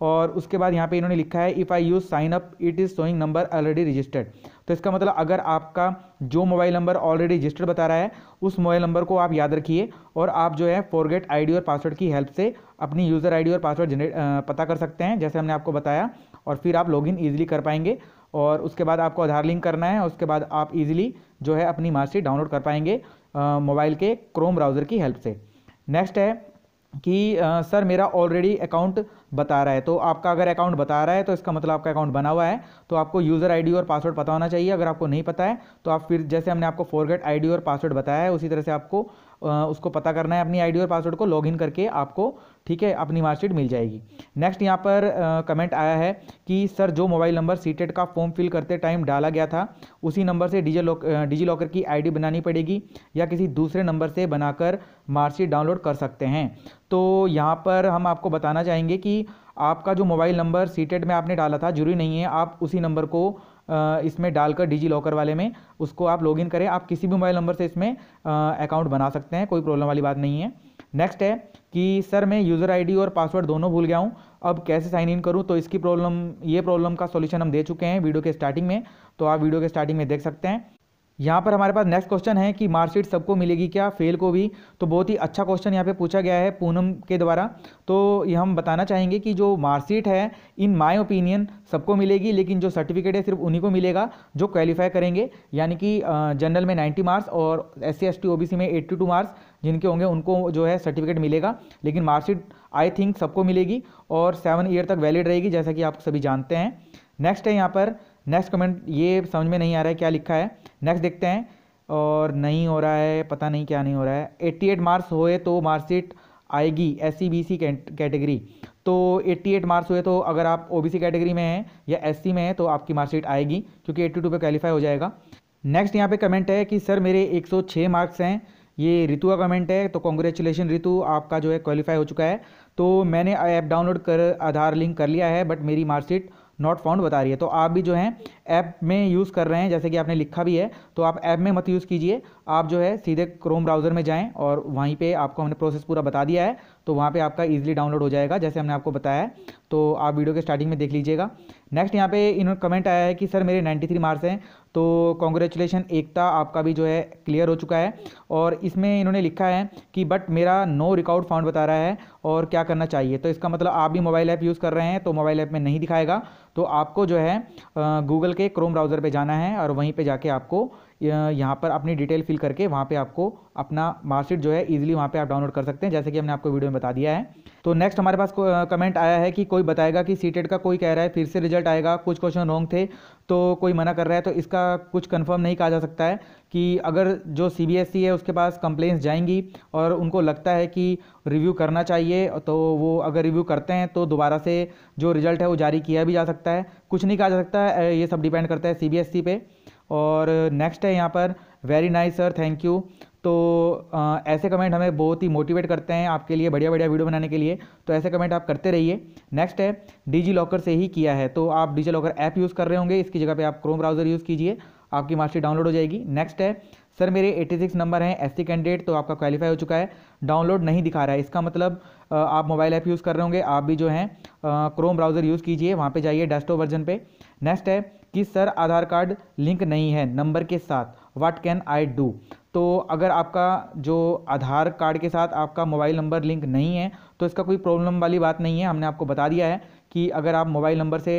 S1: और उसके बाद यहाँ पे इन्होंने लिखा है if I use sign up it is showing number already registered तो इसका मतलब अगर आपका जो मोबाइल नंबर ऑलरेडी रजिस्टर्ड बता रहा है उस मोबाइल नंबर को आप याद रखिए और आप जो है फॉरगेट आई और पासवर्ड की हेल्प से अपनी यूज़र आई और पासवर्ड जनरेट पता कर सकते हैं जैसे हमने आपको बताया और फिर आप लॉग ईजिली कर पाएंगे और उसके बाद आपको आधार लिंक करना है उसके बाद आप इजीली जो है अपनी मार्कशीट डाउनलोड कर पाएंगे मोबाइल के क्रोम ब्राउज़र की हेल्प से नेक्स्ट है कि आ, सर मेरा ऑलरेडी अकाउंट बता रहा है तो आपका अगर अकाउंट बता रहा है तो इसका मतलब आपका अकाउंट बना हुआ है तो आपको यूज़र आईडी और पासवर्ड पता होना चाहिए अगर आपको नहीं पता है तो आप फिर जैसे हमने आपको फॉरगेट आईडी और पासवर्ड बताया है उसी तरह से आपको उसको पता करना है अपनी आईडी और पासवर्ड को लॉगिन करके आपको ठीक है अपनी मार्कशीट मिल जाएगी नेक्स्ट यहाँ पर कमेंट आया है कि सर जो मोबाइल नंबर सीटेट का फॉर्म फिल करते टाइम डाला गया था उसी नंबर से डिजी लॉक डिजी लॉकर की आईडी बनानी पड़ेगी या किसी दूसरे नंबर से बनाकर मार्कशीट डाउनलोड कर सकते हैं तो यहाँ पर हम आपको बताना चाहेंगे कि आपका जो मोबाइल नंबर सीटेट में आपने डाला था जरूरी नहीं है आप उसी नंबर को इसमें डालकर डिजी लॉकर वाले में उसको आप लॉगिन करें आप किसी भी मोबाइल नंबर से इसमें अकाउंट बना सकते हैं कोई प्रॉब्लम वाली बात नहीं है नेक्स्ट है कि सर मैं यूज़र आईडी और पासवर्ड दोनों भूल गया हूँ अब कैसे साइन इन करूँ तो इसकी प्रॉब्लम ये प्रॉब्लम का सॉल्यूशन हम दे चुके हैं वीडियो के स्टार्टिंग में तो आप वीडियो के स्टार्टिंग में देख सकते हैं यहाँ पर हमारे पास नेक्स्ट क्वेश्चन है कि मार्कशीट सबको मिलेगी क्या फेल को भी तो बहुत ही अच्छा क्वेश्चन यहाँ पे पूछा गया है पूनम के द्वारा तो ये हम बताना चाहेंगे कि जो मार्कशीट है इन माय ओपिनियन सबको मिलेगी लेकिन जो सर्टिफिकेट है सिर्फ उन्हीं को मिलेगा जो क्वालिफाई करेंगे यानी कि जनरल में नाइन्टी मार्क्स और एस सी एस में एट्टी मार्क्स जिनके होंगे उनको जो है सर्टिफिकेट मिलेगा लेकिन मार्कशीट आई थिंक सबको मिलेगी और सेवन ईयर तक वैलिड रहेगी जैसा कि आप सभी जानते हैं नेक्स्ट है यहाँ पर नेक्स्ट कमेंट ये समझ में नहीं आ रहा है क्या लिखा है नेक्स्ट देखते हैं और नहीं हो रहा है पता नहीं क्या नहीं हो रहा है एट्टी एट मार्क्स होए तो मार्कशीट आएगी S C B C category तो एट्टी एट मार्क्स हुए तो अगर आप ओ बी सी कैटेगरी में हैं या एस सी में हैं तो आपकी मार्कशीट आएगी क्योंकि एट्टी टू पर क्वालिफाई हो जाएगा नेक्स्ट यहाँ पे कमेंट है कि सर मेरे एक सौ छः मार्क्स हैं ये रितु का कमेंट है तो कॉन्ग्रेचुलेशन रितु आपका जो है क्वालिफाई हो चुका है तो मैंने ऐप डाउनलोड कर आधार लिंक कर लिया है बट मेरी मार्कशीट नॉट फाउंड बता रही है तो आप भी जो है ऐप में यूज़ कर रहे हैं जैसे कि आपने लिखा भी है तो आप ऐप में मत यूज़ कीजिए आप जो है सीधे क्रोम ब्राउज़र में जाएँ और वहीं पर आपको हमने प्रोसेस पूरा बता दिया है तो वहाँ पर आपका ईजिली डाउनलोड हो जाएगा जैसे हमने आपको बताया है तो आप वीडियो के स्टार्टिंग में देख लीजिएगा नेक्स्ट यहाँ पे इन्होंने कमेंट आया है कि सर मेरे 93 मार्क्स हैं तो कॉन्ग्रेचुलेशन एकता आपका भी जो है क्लियर हो चुका है और इसमें इन्होंने लिखा है कि बट मेरा नो रिकॉर्ड फाउंड बता रहा है और क्या करना चाहिए तो इसका मतलब आप भी मोबाइल ऐप यूज़ कर रहे हैं तो मोबाइल ऐप में नहीं दिखाएगा तो आपको जो है गूगल के क्रोम ब्राउज़र पे जाना है और वहीं पे जाके आपको यहाँ पर अपनी डिटेल फिल करके वहाँ पे आपको अपना मार्कशीट जो है इजीली वहाँ पे आप डाउनलोड कर सकते हैं जैसे कि हमने आपको वीडियो में बता दिया है तो नेक्स्ट हमारे पास कमेंट आया है कि कोई बताएगा कि सीटेट e का कोई कह रहा है फिर से रिजल्ट आएगा कुछ क्वेश्चन रॉन्ग थे तो कोई मना कर रहा है तो इसका कुछ कन्फर्म नहीं कहा जा सकता है कि अगर जो सी e है उसके पास कंप्लेन जाएंगी और उनको लगता है कि रिव्यू करना चाहिए तो वो अगर रिव्यू करते हैं तो दोबारा से जो रिज़ल्ट है वो जारी किया भी जा सकता है कुछ नहीं कहा जा सकता है ये सब डिपेंड करता है सी e पे और नेक्स्ट है यहाँ पर very nice sir thank you तो आ, ऐसे कमेंट हमें बहुत ही मोटिवेट करते हैं आपके लिए बढ़िया बढ़िया वीडियो बनाने के लिए तो ऐसे कमेंट आप करते रहिए नेक्स्ट है डिजी लॉकर से ही किया है तो आप डिजी लॉकर ऐप यूज़ कर रहे होंगे इसकी जगह पे आप क्रोम ब्राउज़र यूज़ कीजिए आपकी मार्कशीट डाउनलोड हो जाएगी नेक्स्ट है सर मेरे 86 नंबर हैं एस कैंडिडेट तो आपका क्वालिफाई हो चुका है डाउनलोड नहीं दिखा रहा है इसका मतलब आप मोबाइल ऐप यूज़ कर रहे होंगे आप भी जो हैं क्रोम ब्राउज़र यूज़ कीजिए वहाँ पर जाइए डेस्टो वर्जन पर नेक्स्ट है कि सर आधार कार्ड लिंक नहीं है नंबर के साथ व्हाट कैन आई डू तो अगर आपका जो आधार कार्ड के साथ आपका मोबाइल नंबर लिंक नहीं है तो इसका कोई प्रॉब्लम वाली बात नहीं है हमने आपको बता दिया है कि अगर आप मोबाइल नंबर से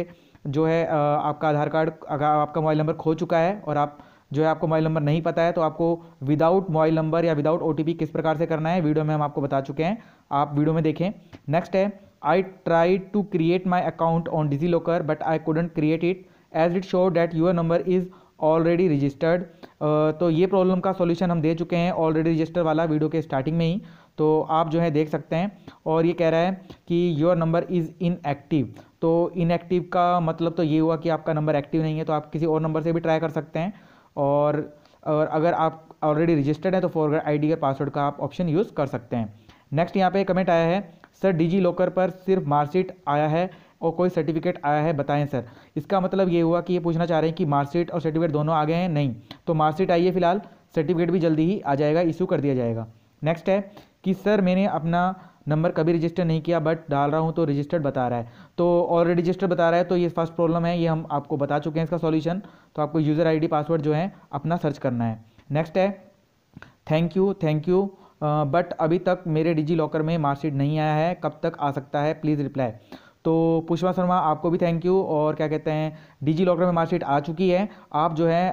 S1: जो है आपका आधार कार्ड अगर आपका मोबाइल नंबर खो चुका है और आप जो है आपको मोबाइल नंबर नहीं पता है तो आपको विदाउट मोबाइल नंबर या विदाउट ओ किस प्रकार से करना है वीडियो में हम आपको बता चुके हैं आप वीडियो में देखें नेक्स्ट है I tried to create my account on locker but I couldn't create it as it showed that your number is already registered uh, तो ये प्रॉब्लम का सोल्यूशन हम दे चुके हैं ऑलरेडी रजिस्टर वाला वीडियो के स्टार्टिंग में ही तो आप जो है देख सकते हैं और ये कह रहा है कि योर नंबर इज़ इनएक्टिव तो इनएक्टिव का मतलब तो ये हुआ कि आपका नंबर एक्टिव नहीं है तो आप किसी और नंबर से भी ट्राई कर सकते हैं और, और अगर आप ऑलरेडी रजिस्टर्ड हैं तो आई आईडी और पासवर्ड का आप ऑप्शन यूज़ कर सकते हैं नेक्स्ट यहाँ पे कमेंट आया है सर डिजी लॉकर पर सिर्फ मार्कशीट आया है और कोई सर्टिफिकेट आया है बताएं सर इसका मतलब ये हुआ कि ये पूछना चाह रहे हैं कि मार्कशीट और सर्टिफिकेट दोनों आ गए हैं नहीं तो मार्कशीट आई है फिलहाल सर्टिफिकेट भी जल्दी ही आ जाएगा इशू कर दिया जाएगा नेक्स्ट है कि सर मैंने अपना नंबर कभी रजिस्टर नहीं किया बट डाल रहा हूँ तो रजिस्टर्ड बता रहा है तो ऑलरेडी रजिस्टर्ड बता रहा है तो ये फर्स्ट प्रॉब्लम है ये हम आपको बता चुके हैं इसका सॉल्यूशन तो आपको यूज़र आईडी पासवर्ड जो है अपना सर्च करना है नेक्स्ट है thank you thank you but अभी तक मेरे डिजी लॉकर में मार्कशीट नहीं आया है कब तक आ सकता है प्लीज़ रिप्लाई तो पुष्पा शर्मा आपको भी थैंक यू और क्या कहते हैं डिजी लॉकर में मार्कशीट आ चुकी है आप जो है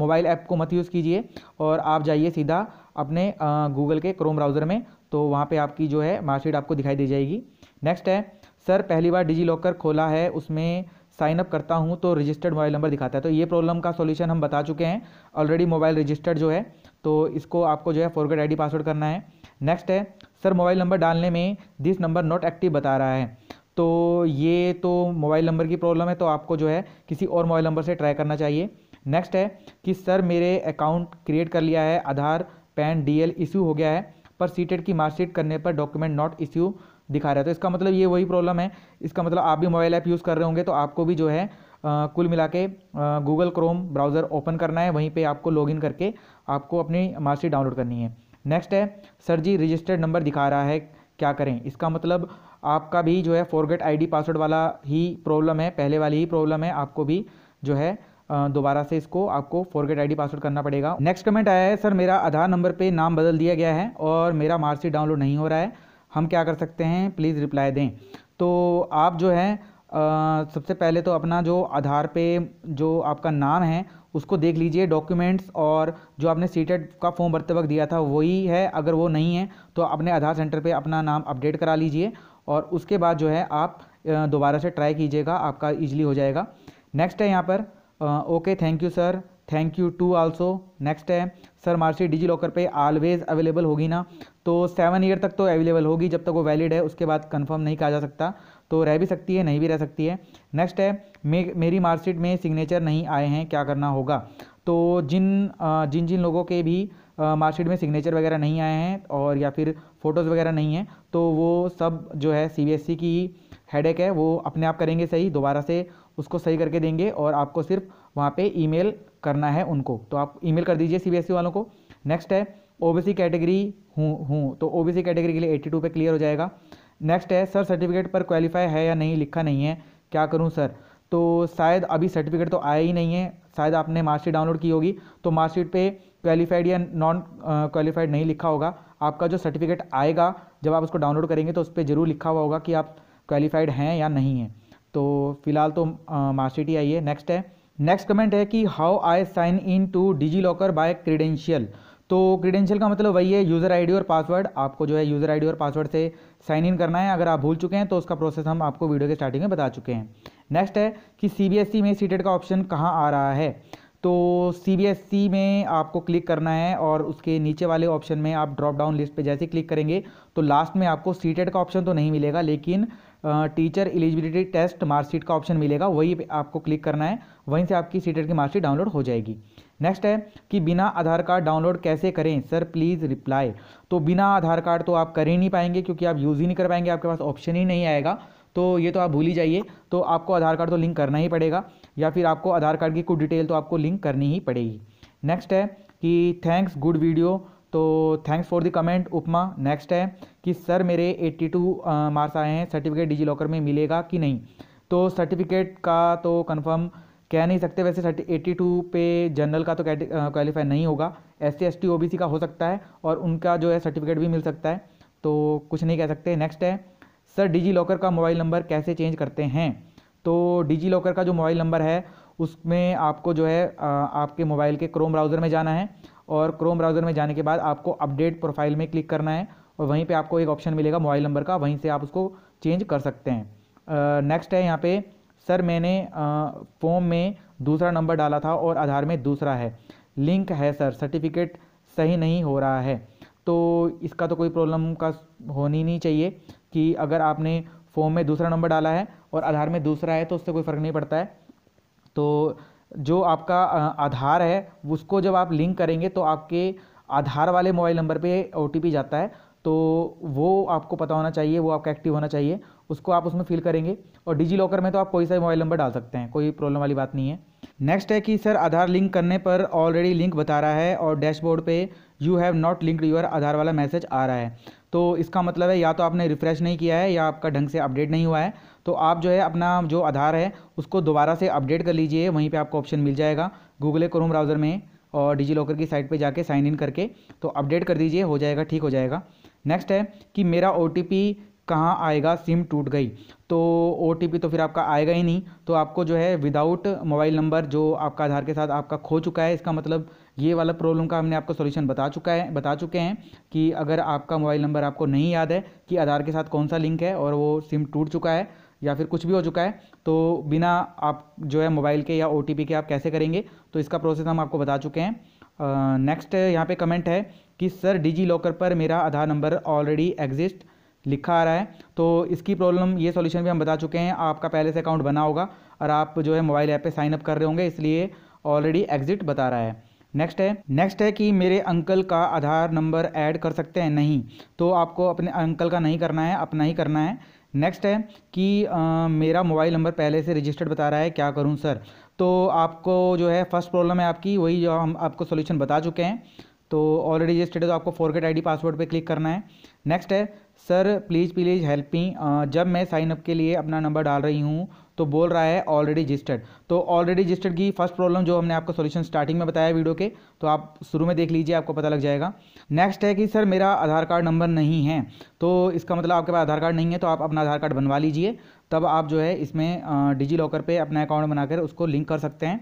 S1: मोबाइल ऐप को मत यूज़ कीजिए और आप जाइए सीधा अपने गूगल के क्रोम ब्राउज़र में तो वहाँ पे आपकी जो है मार्कशीट आपको दिखाई दी जाएगी नेक्स्ट है सर पहली बार डिजी लॉकर खोला है उसमें साइन अप करता हूँ तो रजिस्टर्ड मोबाइल नंबर दिखाता है तो ये प्रॉब्लम का सॉल्यूशन हम बता चुके हैं ऑलरेडी मोबाइल रजिस्टर्ड जो है तो इसको आपको जो है फॉरगेट आईडी पासवर्ड करना है नेक्स्ट है सर मोबाइल नंबर डालने में दिस नंबर नॉट एक्टिव बता रहा है तो ये तो मोबाइल नंबर की प्रॉब्लम है तो आपको जो है किसी और मोबाइल नंबर से ट्राई करना चाहिए नेक्स्ट है कि सर मेरे अकाउंट क्रिएट कर लिया है आधार पैन डीएल इशू हो गया है पर सीटेड e की मार्कशीट करने पर डॉक्यूमेंट नॉट इश्यू दिखा रहा है तो इसका मतलब ये वही प्रॉब्लम है इसका मतलब आप भी मोबाइल ऐप यूज़ कर रहे होंगे तो आपको भी जो है आ, कुल मिला के गूगल क्रोम ब्राउज़र ओपन करना है वहीं पे आपको लॉगिन करके आपको अपनी मार्कशीट डाउनलोड करनी है नेक्स्ट है सर जी रजिस्टर्ड नंबर दिखा रहा है क्या करें इसका मतलब आपका भी जो है फॉरगेट आईडी पासवर्ड वाला ही प्रॉब्लम है पहले वाली ही प्रॉब्लम है आपको भी जो है दोबारा से इसको आपको फॉरगेट आईडी पासवर्ड करना पड़ेगा नेक्स्ट कमेंट आया है सर मेरा आधार नंबर पे नाम बदल दिया गया है और मेरा मार्कशीट डाउनलोड नहीं हो रहा है हम क्या कर सकते हैं प्लीज़ रिप्लाई दें तो आप जो है सबसे पहले तो अपना जो आधार पे जो आपका नाम है उसको देख लीजिए डॉक्यूमेंट्स और जो आपने सीटेट का फॉर्म भरते वक्त दिया था वही है अगर वो नहीं है तो अपने आधार सेंटर पे अपना नाम अपडेट करा लीजिए और उसके बाद जो है आप दोबारा से ट्राई कीजिएगा आपका ईजिली हो जाएगा नेक्स्ट है यहाँ पर okay thank you sir thank you too also next है सर मार्सी डिजी लॉकर पे ऑलवेज़ अवेलेबल होगी ना तो सेवन ईयर तक तो अवेलेबल होगी जब तक वो वैलिड है उसके बाद कंफर्म नहीं कहा जा सकता तो रह भी सकती है नहीं भी रह सकती है नेक्स्ट है मे मेरी मार्कशीट में सिग्नेचर नहीं आए हैं क्या करना होगा तो जिन जिन जिन लोगों के भी मार्कशीट में सिग्नेचर वगैरह नहीं आए हैं और या फिर फ़ोटोज़ वगैरह नहीं हैं तो वो सब जो है सी e की हेडेक है वो अपने आप करेंगे सही दोबारा से उसको सही करके देंगे और आपको सिर्फ वहाँ पे ईमेल करना है उनको तो आप ईमेल कर दीजिए सीबीएसई e वालों को नेक्स्ट है ओबीसी कैटेगरी हूँ हूँ तो ओबीसी कैटेगरी के लिए 82 पे क्लियर हो जाएगा नेक्स्ट है सर सर्टिफिकेट पर क्वालिफाई है या नहीं लिखा नहीं है क्या करूं सर तो शायद अभी सर्टिफिकेट तो आया ही नहीं है शायद आपने मार्कशीट डाउनलोड की होगी तो मार्कशीट पे क्वालिफाइड या नॉन क्वालिफाइड नहीं लिखा होगा आपका जो सर्टिफिकेट आएगा जब आप उसको डाउनलोड करेंगे तो उस पर ज़रूर लिखा हुआ होगा कि आप क्वालिफाइड हैं या नहीं हैं तो फिलहाल तो मार्कशीट ही आई है नेक्स्ट है नेक्स्ट कमेंट है कि how I sign in to DigiLocker by credential तो क्रीडेंशियल का मतलब वही है यूज़र आईडी और पासवर्ड आपको जो है यूज़र आईडी और पासवर्ड से साइन इन करना है अगर आप भूल चुके हैं तो उसका प्रोसेस हम आपको वीडियो के स्टार्टिंग में बता चुके हैं नेक्स्ट है कि सी e में सीटेड e का ऑप्शन कहाँ आ रहा है तो सी e में आपको क्लिक करना है और उसके नीचे वाले ऑप्शन में आप ड्रॉप डाउन लिस्ट पर जैसे क्लिक करेंगे तो लास्ट में आपको सीटेड का ऑप्शन तो नहीं मिलेगा लेकिन टीचर एलिजिबिलिटी टेस्ट मार्कशीट का ऑप्शन मिलेगा वही आपको क्लिक करना है वहीं से आपकी सीटेड की मार्कशीट डाउनलोड हो जाएगी नेक्स्ट है कि बिना आधार कार्ड डाउनलोड कैसे करें सर प्लीज़ रिप्लाई तो बिना आधार कार्ड तो आप कर ही नहीं पाएंगे क्योंकि आप यूज़ ही नहीं कर पाएंगे आपके पास ऑप्शन ही नहीं आएगा तो ये तो आप भूल ही जाइए तो आपको आधार कार्ड तो लिंक करना ही पड़ेगा या फिर आपको आधार कार्ड की कुछ डिटेल तो आपको लिंक करनी ही पड़ेगी नेक्स्ट है कि थैंक्स गुड वीडियो तो thanks for the comment Upma next है कि सर मेरे 82 मार्क्स आए हैं सर्टिफिकेट डिजी लॉकर में मिलेगा कि नहीं तो सर्टिफिकेट का तो कंफर्म कह नहीं सकते वैसे थर्टी एटी टू पे जनरल का तो क्वालिफाई नहीं होगा S C S T O B C का हो सकता है और उनका जो है सर्टिफिकेट भी मिल सकता है तो कुछ नहीं कह सकते नेक्स्ट है सर डिजी लॉकर का मोबाइल नंबर कैसे चेंज करते हैं तो डिजी लॉकर का जो मोबाइल नंबर है उसमें आपको जो है आपके मोबाइल के क्रोम ब्राउज़र में जाना है और क्रोम ब्राउज़र में जाने के बाद आपको अपडेट प्रोफाइल में क्लिक करना है और वहीं पे आपको एक ऑप्शन मिलेगा मोबाइल नंबर का वहीं से आप उसको चेंज कर सकते हैं नेक्स्ट है यहाँ पे सर मैंने फॉर्म में दूसरा नंबर डाला था और आधार में दूसरा है लिंक है सर सर्टिफिकेट सही नहीं हो रहा है तो इसका तो कोई प्रॉब्लम का होनी नहीं चाहिए कि अगर आपने फॉर्म में दूसरा नंबर डाला है और आधार में दूसरा है तो उससे कोई फ़र्क नहीं पड़ता है तो जो आपका आधार है उसको जब आप लिंक करेंगे तो आपके आधार वाले मोबाइल नंबर पे ओ जाता है तो वो आपको पता होना चाहिए वो आपका एक्टिव होना चाहिए उसको आप उसमें फिल करेंगे और डिजी लॉकर में तो आप कोई सा मोबाइल नंबर डाल सकते हैं कोई प्रॉब्लम वाली बात नहीं है नेक्स्ट है कि सर आधार लिंक करने पर ऑलरेडी लिंक बता रहा है और डैशबोर्ड पे you have not linked your Aadhaar वाला मैसेज आ रहा है तो इसका मतलब है या तो आपने रिफ़्रेश नहीं किया है या आपका ढंग से अपडेट नहीं हुआ है तो आप जो है अपना जो आधार है उसको दोबारा से अपडेट कर लीजिए वहीं पर आपको ऑप्शन मिल जाएगा गूगल क्रोम ब्राउज़र में और डिजी लॉकर की साइट पर जाके साइन इन करके तो अपडेट कर दीजिए हो जाएगा ठीक हो जाएगा नेक्स्ट है कि मेरा ओ कहाँ आएगा सिम टूट गई तो ओ तो फिर आपका आएगा ही नहीं तो आपको जो है विदाउट मोबाइल नंबर जो आपका आधार के साथ आपका खो चुका है इसका मतलब ये वाला प्रॉब्लम का हमने आपको सोल्यूशन बता चुका है बता चुके हैं कि अगर आपका मोबाइल नंबर आपको नहीं याद है कि आधार के साथ कौन सा लिंक है और वो सिम टूट चुका है या फिर कुछ भी हो चुका है तो बिना आप जो है मोबाइल के या ओ के आप कैसे करेंगे तो इसका प्रोसेस हम आपको बता चुके हैं नेक्स्ट यहाँ पर कमेंट है कि सर डिजी लॉकर पर मेरा आधार नंबर ऑलरेडी एग्जिस्ट लिखा आ रहा है तो इसकी प्रॉब्लम ये सॉल्यूशन भी हम बता चुके हैं आपका पहले से अकाउंट बना होगा और आप जो है मोबाइल ऐप पे साइन अप कर रहे होंगे इसलिए ऑलरेडी एग्जिट बता रहा है नेक्स्ट है नेक्स्ट है कि मेरे अंकल का आधार नंबर ऐड कर सकते हैं नहीं तो आपको अपने अंकल का नहीं करना है अपना ही करना है नेक्स्ट है कि आ, मेरा मोबाइल नंबर पहले से रजिस्टर्ड बता रहा है क्या करूँ सर तो आपको जो है फर्स्ट प्रॉब्लम है आपकी वही जो हम आपको सोल्यूशन बता चुके हैं तो ऑलरेडी रजिस्टर्ड है तो आपको फॉरगेट आईडी पासवर्ड पर क्लिक करना है नेक्स्ट है sir please please help me जब मैं साइन अप के लिए अपना नंबर डाल रही हूँ तो बोल रहा है ऑलरेडी रजिस्टर्ड तो ऑलरेडी रजिस्टर्ड की फर्स्ट प्रॉब्लम जो हमने आपको सोल्यूशन स्टार्टिंग में बताया वीडियो के तो आप शुरू में देख लीजिए आपको पता लग जाएगा नेक्स्ट है कि सर मेरा आधार कार्ड नंबर नहीं है तो इसका मतलब आपके पास आधार कार्ड नहीं है तो आप अपना आधार कार्ड बनवा लीजिए तब आप जो है इसमें डिजी लॉकर पर अपना अकाउंट बनाकर उसको लिंक कर सकते हैं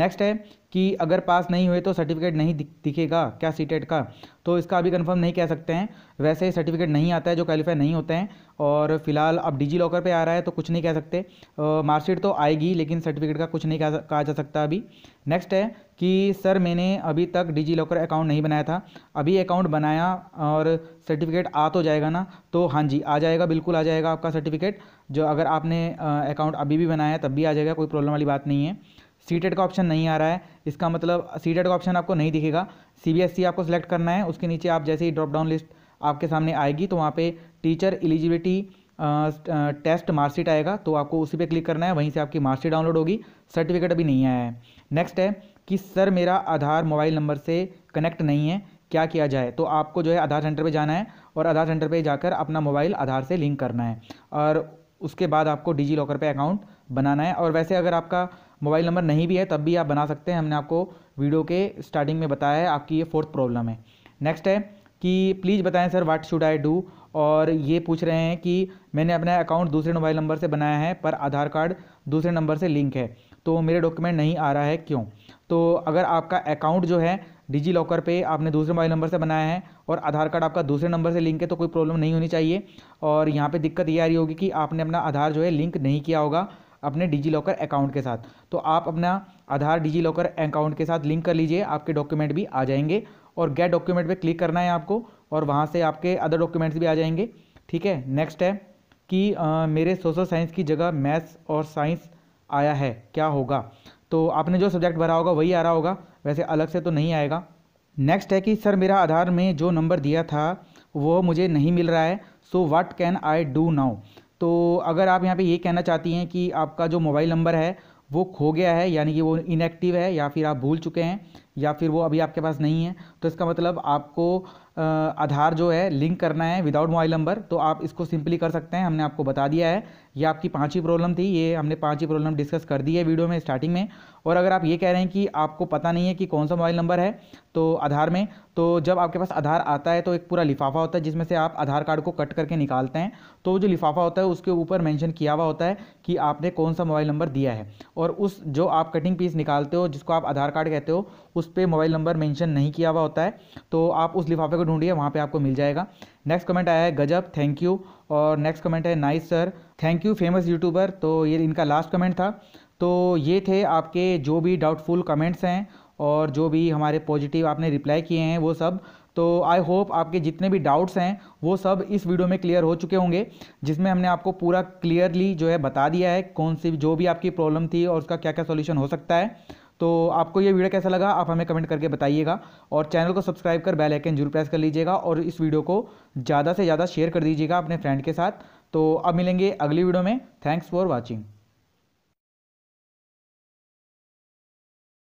S1: नेक्स्ट है कि अगर पास नहीं हुए तो सर्टिफिकेट नहीं दिखेगा क्या सी e का तो इसका अभी कंफर्म नहीं कह सकते हैं वैसे सर्टिफिकेट नहीं आता है जो क्वालिफाई नहीं होते हैं और फिलहाल अब डिजी लॉकर पर आ रहा है तो कुछ नहीं कह सकते मार्कशीट तो आएगी लेकिन सर्टिफिकेट का कुछ नहीं कहा जा सकता अभी नेक्स्ट है कि सर मैंने अभी तक डिजी लॉकर अकाउंट नहीं बनाया था अभी अकाउंट बनाया और सर्टिफिकेट आ तो जाएगा ना तो हाँ जी आ जाएगा बिल्कुल आ जाएगा आपका सर्टिफिकेट जो अगर आपने अकाउंट अभी भी बनाया तब भी आ जाएगा कोई प्रॉब्लम वाली बात नहीं है सीटेड का ऑप्शन नहीं आ रहा है इसका मतलब सीटेड का ऑप्शन आपको नहीं दिखेगा सी e आपको सेलेक्ट करना है उसके नीचे आप जैसे ही ड्रॉप डाउन लिस्ट आपके सामने आएगी तो वहाँ पे टीचर एलिजिबिलिटी टेस्ट मार्कशीट आएगा तो आपको उसी पे क्लिक करना है वहीं से आपकी मार्कशीट डाउनलोड होगी सर्टिफिकेट अभी नहीं आया है नेक्स्ट है कि सर मेरा आधार मोबाइल नंबर से कनेक्ट नहीं है क्या किया जाए तो आपको जो है आधार सेंटर पर जाना है और आधार सेंटर पर जाकर अपना मोबाइल आधार से लिंक करना है और उसके बाद आपको डिजी लॉकर पर अकाउंट बनाना है और वैसे अगर आपका मोबाइल नंबर नहीं भी है तब भी आप बना सकते हैं हमने आपको वीडियो के स्टार्टिंग में बताया है आपकी ये फोर्थ प्रॉब्लम है नेक्स्ट है कि प्लीज़ बताएं sir what should I do और ये पूछ रहे हैं कि मैंने अपना अकाउंट दूसरे मोबाइल नंबर से बनाया है पर आधार कार्ड दूसरे नंबर से लिंक है तो मेरे डॉक्यूमेंट नहीं आ रहा है क्यों तो अगर आपका अकाउंट जो है डिजी लॉकर पे आपने दूसरे मोबाइल नंबर से बनाया है और आधार कार्ड आपका दूसरे नंबर से लिंक है तो कोई प्रॉब्लम नहीं होनी चाहिए और यहाँ पे दिक्कत ये आ रही होगी कि आपने अपना आधार जो है लिंक नहीं किया होगा अपने डिजी लॉकर अकाउंट के साथ तो आप अपना आधार डिजी लॉकर अकाउंट के साथ लिंक कर लीजिए आपके डॉक्यूमेंट भी आ जाएंगे और गेट डॉक्यूमेंट पे क्लिक करना है आपको और वहाँ से आपके अदर डॉक्यूमेंट्स भी आ जाएंगे ठीक है नेक्स्ट है कि आ, मेरे सोशल साइंस की जगह मैथ्स और साइंस आया है क्या होगा तो आपने जो सब्जेक्ट भरा होगा वही आ रहा होगा वैसे अलग से तो नहीं आएगा नेक्स्ट है कि सर मेरा आधार में जो नंबर दिया था वो मुझे नहीं मिल रहा है so what can I do now तो अगर आप यहाँ पे ये कहना चाहती हैं कि आपका जो मोबाइल नंबर है वो खो गया है यानी कि वो इनएक्टिव है या फिर आप भूल चुके हैं या फिर वो अभी आपके पास नहीं है तो इसका मतलब आपको आधार जो है लिंक करना है विदाउट मोबाइल नंबर तो आप इसको सिंपली कर सकते हैं हमने आपको बता दिया है ये आपकी ही प्रॉब्लम थी ये हमने ही प्रॉब्लम डिस्कस कर दी है वीडियो में स्टार्टिंग में और अगर आप ये कह रहे हैं कि आपको पता नहीं है कि कौन सा मोबाइल नंबर है तो आधार में तो जब आपके पास आधार आता है तो एक पूरा लिफाफा होता है जिसमें से आप आधार कार्ड को कट करके निकालते हैं तो जो लिफाफा होता है उसके ऊपर मेंशन किया हुआ होता है कि आपने कौन सा मोबाइल नंबर दिया है और उस जो आप कटिंग पीस निकालते हो जिसको आप आधार कार्ड कहते हो उस पर मोबाइल नंबर मैंशन नहीं किया हुआ होता है तो आप उस लिफाफे को को ढूंढिए वहाँ पे आपको मिल जाएगा नेक्स्ट कमेंट आया है गजब थैंक यू और नेक्स्ट कमेंट है nice sir thank you famous YouTuber तो ये इनका लास्ट कमेंट था तो ये थे आपके जो भी डाउटफुल कमेंट्स हैं और जो भी हमारे पॉजिटिव आपने रिप्लाई किए हैं वो सब तो आई होप आपके जितने भी डाउट्स हैं वो सब इस वीडियो में क्लियर हो चुके होंगे जिसमें हमने आपको पूरा क्लियरली जो है बता दिया है कौन सी जो भी आपकी प्रॉब्लम थी और उसका क्या क्या सॉल्यूशन हो सकता है तो आपको ये वीडियो कैसा लगा आप हमें कमेंट करके बताइएगा और चैनल को सब्सक्राइब कर बेल आइकन जरूर प्रेस कर लीजिएगा और इस वीडियो को ज़्यादा से ज़्यादा शेयर कर दीजिएगा अपने फ्रेंड के साथ तो अब मिलेंगे अगली वीडियो में थैंक्स फॉर वॉचिंग